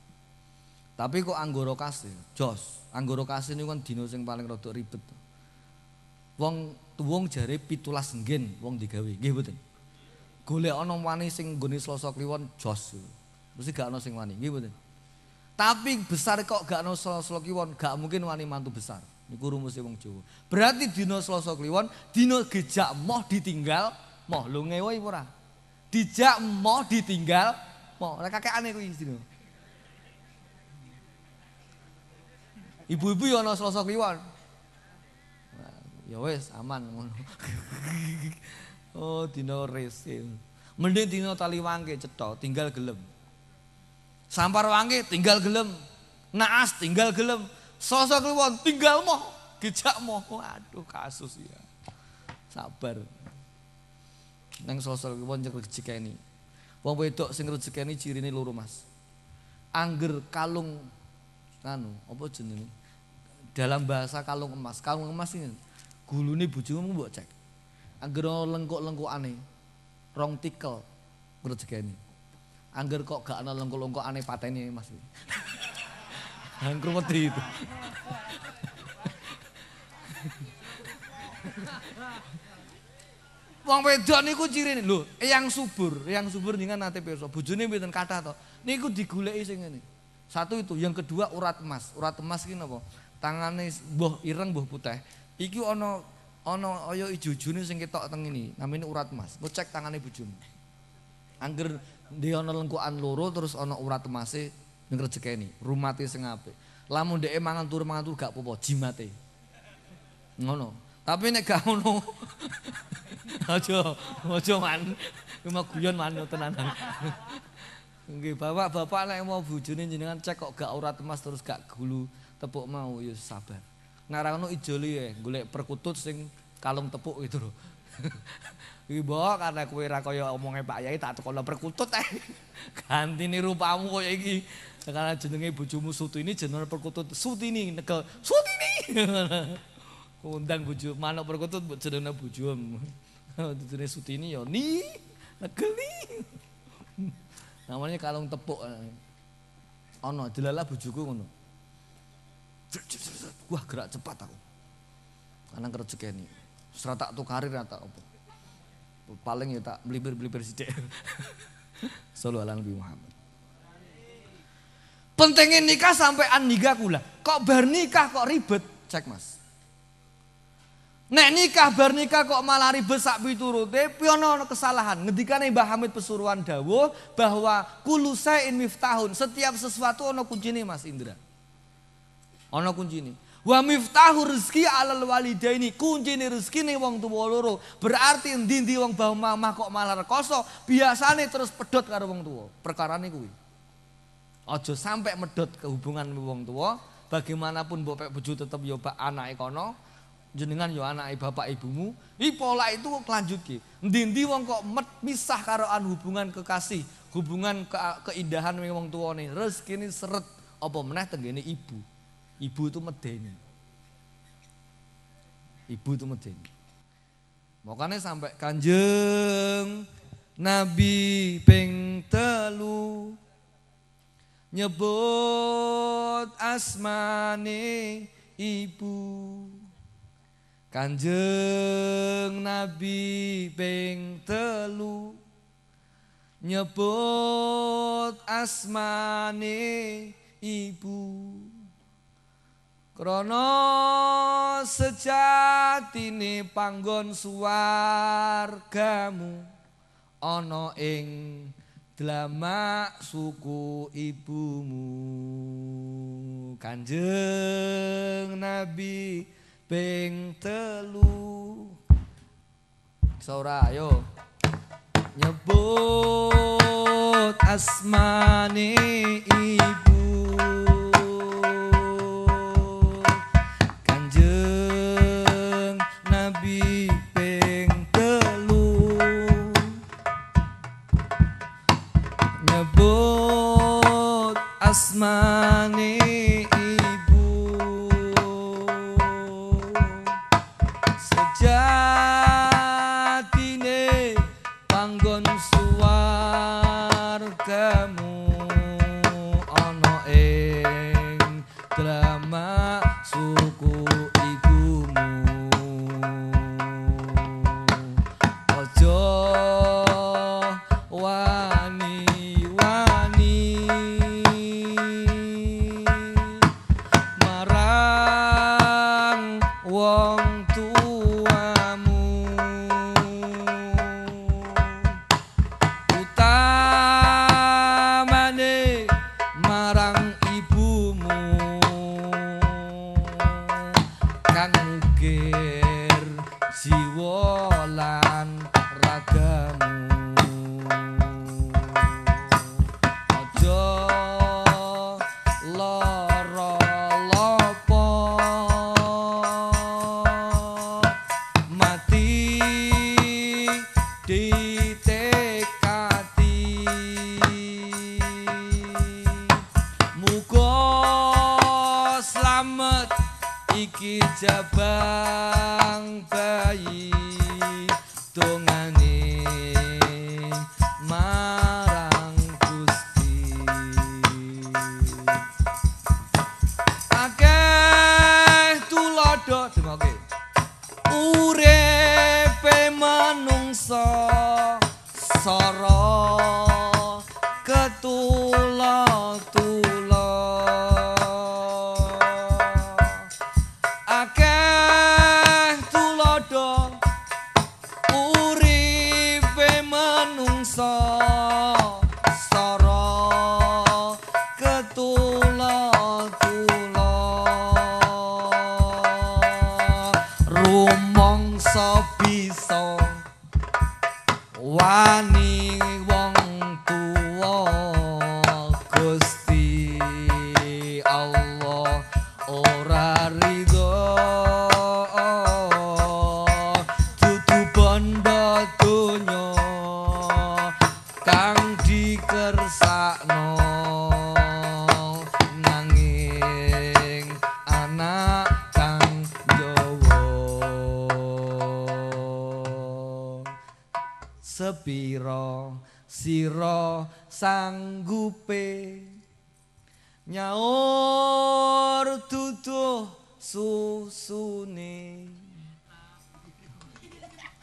Tapi kok anggoro kasih, jos. Anggoro kasih ini kan dino sing paling rada ribet. Wong tuwong jare pitulas nggen wong digawe. Nggih mboten? Golek ana wani sing nggone Selasa Kliwon jos. Mesti gak ana sing wani. Nggih mboten? Tapi besar kok gak no Selasa Kliwon, gak mungkin wani mantu besar. Guru rumus wong Jawa. Berarti dino Selasa Kliwon, dino gejak moh ditinggal, moh lu ngewoi ora. Dijak moh ditinggal, moh kakek aneh kuwi dino. Ibu-ibu yo ana Selasa Kliwon. Ya wes aman ngono. oh dino rese. Mending dino tali wangke cetok, tinggal gelem. Sampar wangi tinggal gelem. Naas tinggal gelem. Sosok keluar tinggal mau. Gejak mau. Waduh kasus ya. Sabar. Neng sosok keluar nyek ini. Wong wedok sing ciri ini luruh Mas. Angger kalung anu apa ini, Dalam bahasa kalung emas, kalung emas ini Gulu gulune bojomu buat cek. Angger lengkok aneh, rong tikel ini. Angger kok gak ana lengkul-lengkul aneh patene Mas. Angger wedi itu. Wong wedok niku cirine lho, eyang subur, eyang subur ningan nate pirsa. Bojone mboten kata to. Niku digoleki sing ngene. Satu itu, yang kedua urat emas. Urat emas iki napa? Tangane mbuh ireng mbuh putih. Iki ana ana ayo ijo-ijone sing ketok teng ini. Namine urat emas. Ngecek tangane bojone. Angger dia ono lengkuan loro terus ono urat temase, yang kerja rumati sengape lamun dia mangan tur mangan tur gak popo jimate ngono tapi nek gak ngono ojo ojo man cuma guyon man tenan Nggih, bapak bapak nek mau bojone jenengan cek kok gak urat temas, terus gak gulu tepuk mau ya sabar. Nek ra ijo ijoli ya golek perkutut sing kalung tepuk gitu loh. Ibu karena kue rako ya omongnya Pak Yai tak kalau perkutut eh. nih rupamu kaya iki. Karena jenenge sutu ini jenenge perkutut Sutini sutu ini. undang buju, manuk perkutut jenenge bujum Jenenge ini ya ni negel ni. Namanya kalung tepuk. Eh. Ono delalah bujuku ngono. Wah gerak cepat aku. Karena kerja ini Serata tu karir atau apa paling ya tak beli belibir sithik. Solo ala Nabi Muhammad. Pentingin nikah sampai an nikah kula. Kok bernikah kok ribet? Cek Mas. Nek nikah bernikah kok malah ribet sak piturute piono kesalahan. Ngendikane Mbah Hamid Pesuruan dawuh bahwa kulusain miftahun, setiap sesuatu ono kuncine Mas Indra. Ono kuncine. Wa miftahu rezeki alal walidaini rezeki nih wong tua loro. Berarti nindi wong bahu mama kok malah rekoso, biasane terus pedot karo wong perkara nih kui ojo sampai medot kehubungan wong tua bagaimanapun bapak bojo tetep yo ya anak anake jenengan yo ya anak bapak ibumu. i pola itu lanjut ki endi wong kok met misah karo an hubungan kekasih, hubungan ke keindahan wong rezeki rezekine seret apa meneh tenggini ibu. Ibu itu medeni. Ibu itu medeni. Makanya sampai kanjeng Nabi ping telu nyebut asmane ibu Kanjeng Nabi ping telu nyebut asmane ibu Rono sejati ini panggon suargamu Ono ing dlamak suku ibumu Kanjeng Nabi Beng telu Saura Nyebut asmani ibu smile.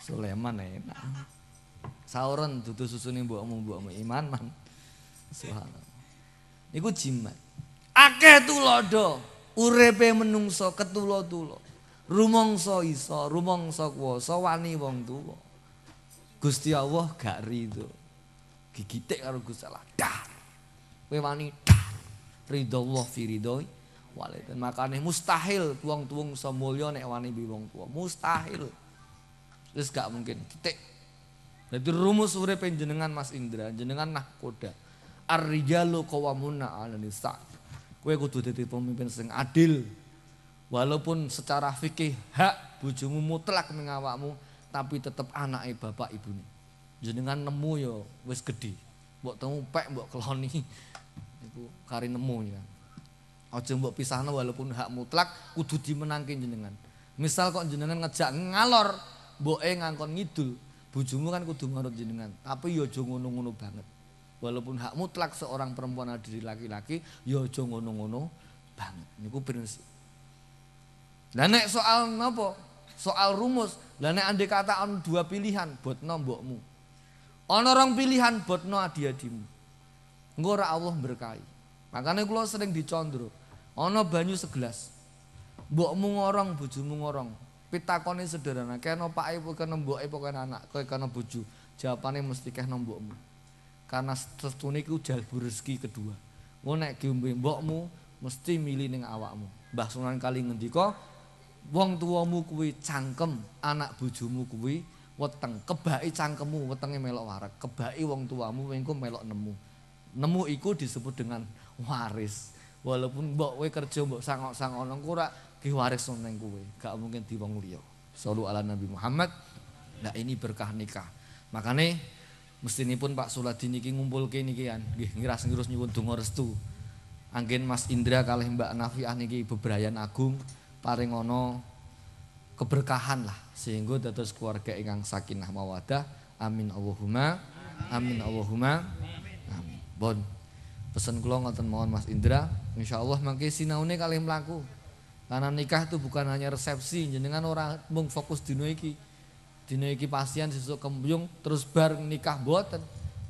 Suleman enak. Eh. Sauran, dudu susu nih buat mau iman man. Subhanallah. Iku jimat. Akeh tulodo. Urepe menungso ketulo tulo. Rumongso iso, rumongso kuoso, wani wong tuwo. Gusti Allah gak ridho, Gigite karo Gusti Allah. Dar. Kowe wani dar. Ridho Allah fi ridhoi walidain. mustahil wong tuwung iso nek wani bi wong tuwa. Mustahil. Terus gak mungkin. Titik. Jadi rumus urip jenengan Mas Indra, jenengan nahkoda. Ar-rijalu qawwamuna 'ala nisa. Kue kudu dadi pemimpin sing adil. Walaupun secara fikih hak bujumu mutlak mengawakmu, Tapi tapi anak anake bapak nih, Jenengan nemu yo wis gede, Mbok temu pek buat keloni. itu kari nemu ya. Aja mbok pisahna walaupun hak mutlak kudu dimenangkin jenengan. Misal kok jenengan ngejak ngalor, Boe ngangkon ngidul, bujumu kan kudu manut jenengan. Tapi yo ya jo ngono-ngono banget. Walaupun hak mutlak seorang perempuan ada di laki-laki, yo ya jo ngono-ngono banget. Niku prinsip. dan nek soal nopo Soal rumus. dan nek andai kata on dua pilihan buat nombokmu on orang pilihan buat no adi-adimu. ngora Allah berkahi. Makanya kalau sering dicondro. Ono banyu segelas. Mbokmu ngorong, bojomu ngorong. pitakoni sederhana kena pak ibu kena mbok ibu kena anak kaya kena buju jawabannya mesti kena nombokmu. karena setunik itu jahil rezeki kedua mau naik diumbi mbokmu mesti milih ning awakmu mbah sunan kali ngendi kok wong tuamu kuwi cangkem anak bujumu kuwi weteng kebai cangkemmu wetenge melok warak kebai wong tuamu wengku melok nemu nemu iku disebut dengan waris walaupun mbok kerja mbok sangok-sangok nang ki waris neng kowe, gak mungkin di wong liya. ala Nabi Muhammad. Nah ini berkah nikah. Makanya mesti ini pun Pak Suladi niki ngumpul ke niki kan, ngiras ngirus nyuwun donga restu. Anggen Mas Indra kali Mbak Nafiah niki beberayan agung paring ono keberkahan lah sehingga terus keluarga ingkang sakinah mawadah. Amin Allahumma. Amin Allahumma. Amin. Bon. Pesen kula ngoten mohon Mas Indra, insyaallah mangke sinaune kali melaku. Karena nikah itu bukan hanya resepsi, jenengan orang mung fokus dino iki. Dino iki pasien sesuk kembung terus bar nikah buatan,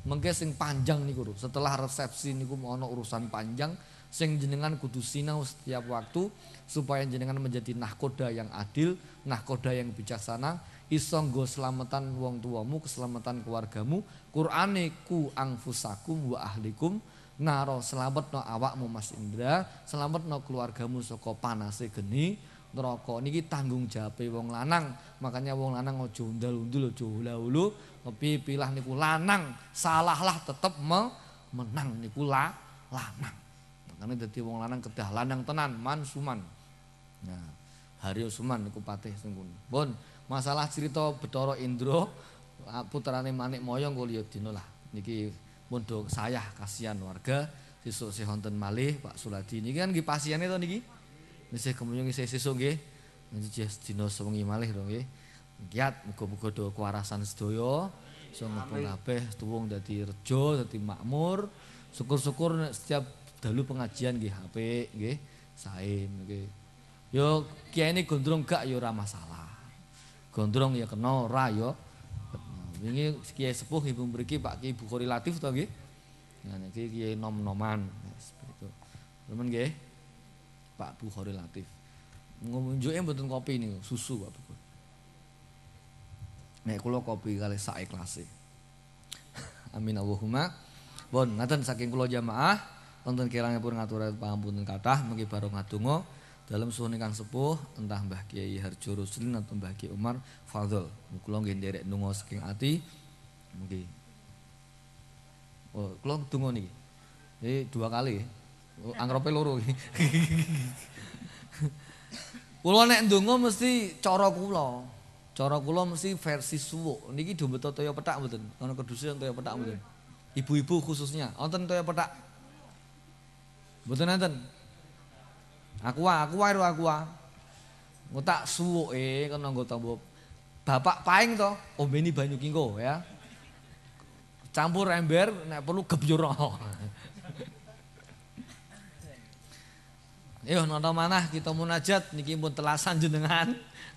Mengke sing panjang guru. Setelah resepsi niku ono urusan panjang sing jenengan kudu sinau setiap waktu supaya jenengan menjadi nahkoda yang adil, nahkoda yang bijaksana, isong nggo selamatan wong tuamu, keselamatan keluargamu, Quraniku angfusakum wa ahlikum naro selamat no awakmu Mas Indra, no keluargamu soko panase geni neraka. Niki tanggung jawab wong lanang. Makanya wong lanang ojo undal-undul, ojo hula-hulu, tapi pilah niku lanang, salahlah tetep me menang niku la lanang. Makanya dadi wong lanang kedah lanang tenan mansuman. Nah, Haryo Suman niku patih sungkun. Bon, masalah cerita Betoro Indro, putrane Manik Moyong kuliah dino lah. Niki mundung saya kasihan warga sisuk si honten malih Pak Suladi ini kan nggih itu nih niki saya kemunyung saya sisuk nih niki dina sewengi malih to nggih kiat muga-muga do kuarasan sedaya iso ngepung kabeh tuwung dadi rejo dadi makmur syukur-syukur setiap dalu pengajian gih HP gih sae gih yo kia ini gondrong gak yo ramah masalah gondrong ya kenal rayo ini kiai sepuh ibu mriki Pak Kiai Bukhari Latif tau nggih. Nah ini kiai nom-noman. Nah, seperti itu. Teman nggih. Pak Bukhari Latif. Ngunjuke betul kopi nih, susu Pak Bukhari. Nek kulo kopi kali sak klasik. Amin Allahumma. Bon, nathan saking kulo jamaah tonton pun ngatur ngaturaken pangapunten kata, mungkin baru ngatungo dalam suhu kang sepuh entah Mbah Kiai Harjo Ruslin atau Mbah Kiai Umar Fadl mukulong nggih derek ndonga saking ati mungkin oh kulong tungo nih eh dua kali oh, angrepe loro iki nek ndonga mesti cara kula cara kula mesti versi suwuk niki do beto toya petak mboten ana kedusen toya petak mboten ibu-ibu khususnya wonten toya petak mboten nenten Aku wa, aku karo aku. Engko tak suwuke kena nggo tombo. Bapak paing to, ombeni oh, banyu kingko ya. Campur ember nek perlu gebyur. Yo nonton mana kita munajat niki pun telasan jenengan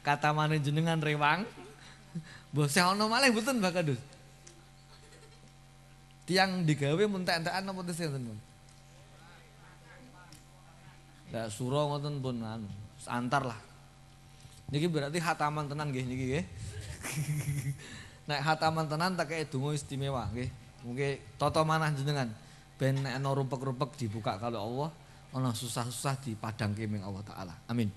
kata mana jenengan rewang. Mbok ono malih mboten Pak Tiang digawe mun tak-takan napa tesih Ya sura ngoten pun anu, antar lah. Niki berarti hataman tenan nggih niki nggih. nek hataman tenan tak kayak donga istimewa nggih. Mungkin toto manah jenengan ben nek ana rupek-rupek dibuka kalau Allah, ana susah-susah padang kemeng Allah taala. Amin.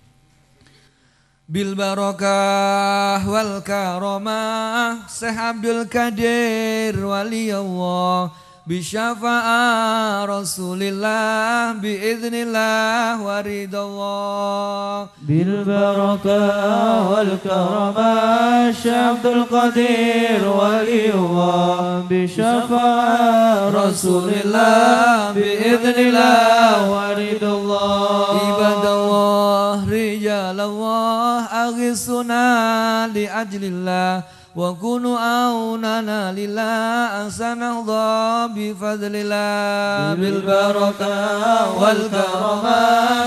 Bil barokah wal karomah Syekh Abdul Kadir waliyallah بشفاء رسول الله بإذن الله ورد الله بالبركة والكرماء عبد القدير ولي الله بشفاء رسول الله بإذن الله ورد الله عباد الله رجال الله أغثنا لأجل الله وكونوا عوننا لله أحسن بفضل الله بالبركة والكرمة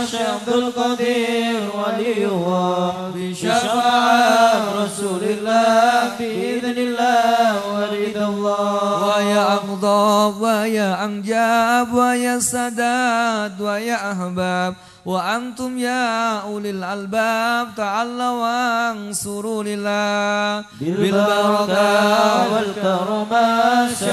الشيخ القدير ولي الله بشفاعة رسول الله بإذن الله ورد الله ويا أقضى ويا أنجاب ويا سداد ويا أحباب وأنتم يا أولي الألباب تعالوا وانصروا لله بالبركة والكرم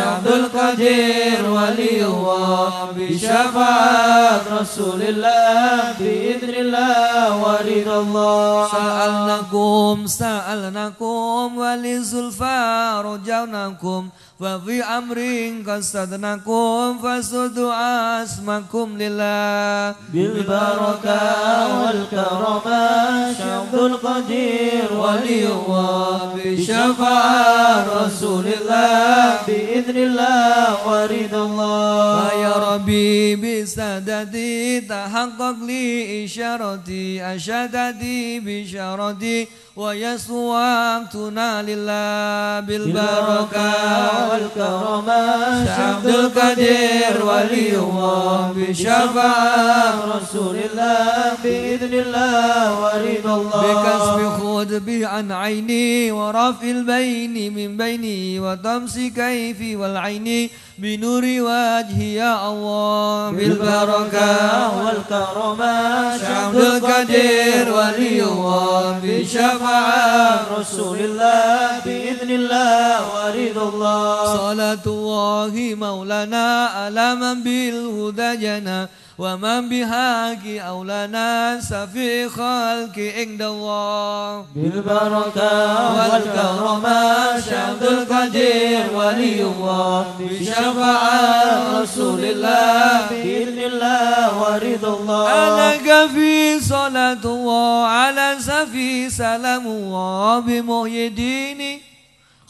عبد القدير ولي الله بشفاعة رسول الله بإذن الله ورضا الله سألناكم سألناكم ولزلفى رجوناكم wa fi amrin qasadnakum fasudu asmakum lillah bil baraka wal karama syamdul qadir waliyullah bi syafa'a rasulillah bi idnillah wa ridallah wa ya rabbi bi sadati tahaqqaq li isyarati asyadati bi syarati امتنا لله بالبركة والكرمة عبد القدير ولي الله بشفاعة رسول الله بإذن الله ورضا الله بكسب خود بي عن عيني ورفع البين من بيني وتمس كيفي والعيني بنور وجه يا الله بالبركة والكرم شمد القدير ولي الله بشفاعة رسول الله بإذن الله ورد الله صلاة الله مولانا على من بالهدى جنى ومن بهاك أولنا سفي خلق عند الله بالبركة والكرمة شهد القدير ولي الله بشفاعة رسول الله بإذن الله ورضا الله عليك في صلاة الله على سفي سلام الله بمهي ديني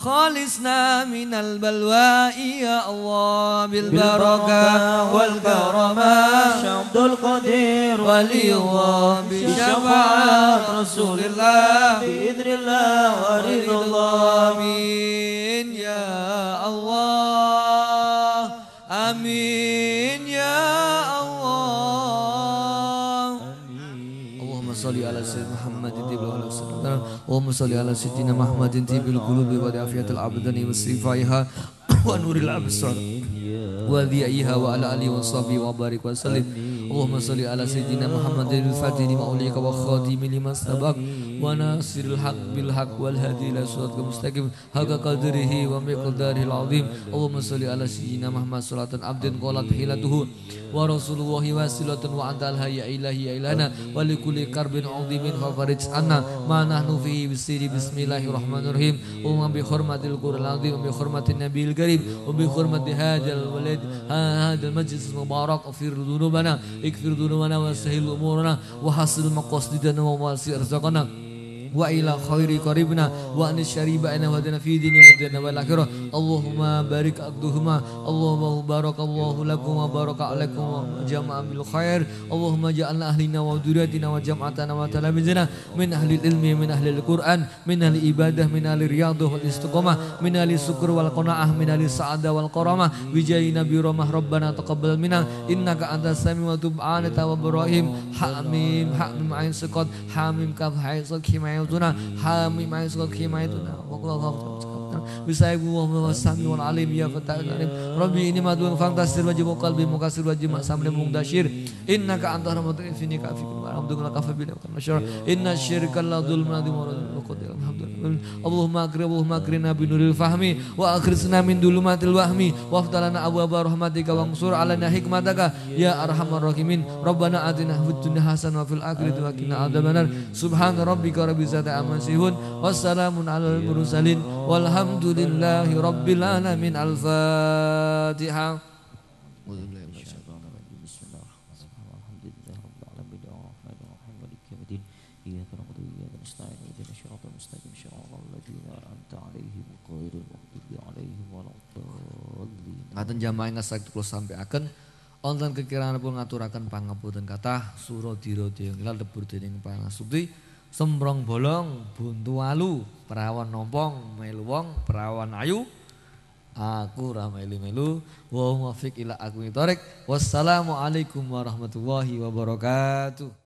خالصنا من البلواء يا الله بالبركة والكرمة شمد القدير ولي الله بشفاعة رسول الله بإذن الله ورد الله آمين يا الله اللهم صل على سيدنا محمد طبيب القلوب ودافية الأبدان وصفائها ونور الأبصار وذيئها وعلى آله وصحبه وبارك وسلم اللهم صل على سيدنا محمد الفاتح لما أوليك وخاتم لما سبق وناصر الحق بالحق والهدي إلى صراط مستقيم حق قدره ومقداره العظيم اللهم صل على سيدنا محمد صلاة عبد قالت حيلته ورسول الله وسيلة وعند واسلة يا الهي يا إلهنا ولكل كرب عظيم ففرج عنا ما نحن فيه بسير بسم الله الرحمن الرحيم وما بحرمة القرآن العظيم وبحرمة النبي الكريم وبحرمة هذا الولد هذا المجلس المبارك اغفر ذنوبنا اغفر ذنوبنا وسهل أمورنا وحصل مقاصدنا وما رزقنا wa ila khairi qaribna wa an syariba ana wa dana fi dini wa dana barik aqduhuma Allahu lakum wa wa jama'a bil khair Allahumma ja'alna ahlina wa min ahli ilmi min ahli al min ahli ibadah min ahli riyadhah wal min ahli syukur wal qanaah sa'adah wal wijai nabi rahmah rabbana taqabbal minna innaka antas samiu wa tub'ana tawwab rahim hamim hamim ain suqat hamim kaf hay suqhi ma'a رحمتنا حامي معي صدق معي دنا وقل الله Bisaibu wa samiul alim ya fatah alim. Rabbi ini madun fantasir wajib qalbi mukasir wajib samri mungdashir. Innaka anta rahmatul infini kafikum wa alhamdulillah kafabil masyar. Inna syirka la dzulma di murad qadir. Alhamdulillah. Allahumma akrim Allahumma Nabi nuril fahmi wa akhrisna min dulumatil wahmi wa aftalana abwaba rahmatika wa ansur alana hikmataka ya arhamar rahimin. Rabbana atina fid dunya hasanah wa fil akhirati wa qina adzabannar. Subhana rabbika rabbil izzati amma yasifun. Wassalamun alal mursalin. Walhamdulillah والحمد لله رب العالمين الفاتحة إياك نعبد وإياك نستعين اهدنا الصراط akan صراط الذين أنعمت عليهم غير المغضوب عليهم ولا الضالين Ngaten jamaah lebur dening pangasukti Sembrong bolong buntu alu, perawan nompong melu wong, perawan ayu. Aku ramai melu-melu wa muwaffiq ila aku thoriq. Wassalamualaikum warahmatullahi wabarakatuh.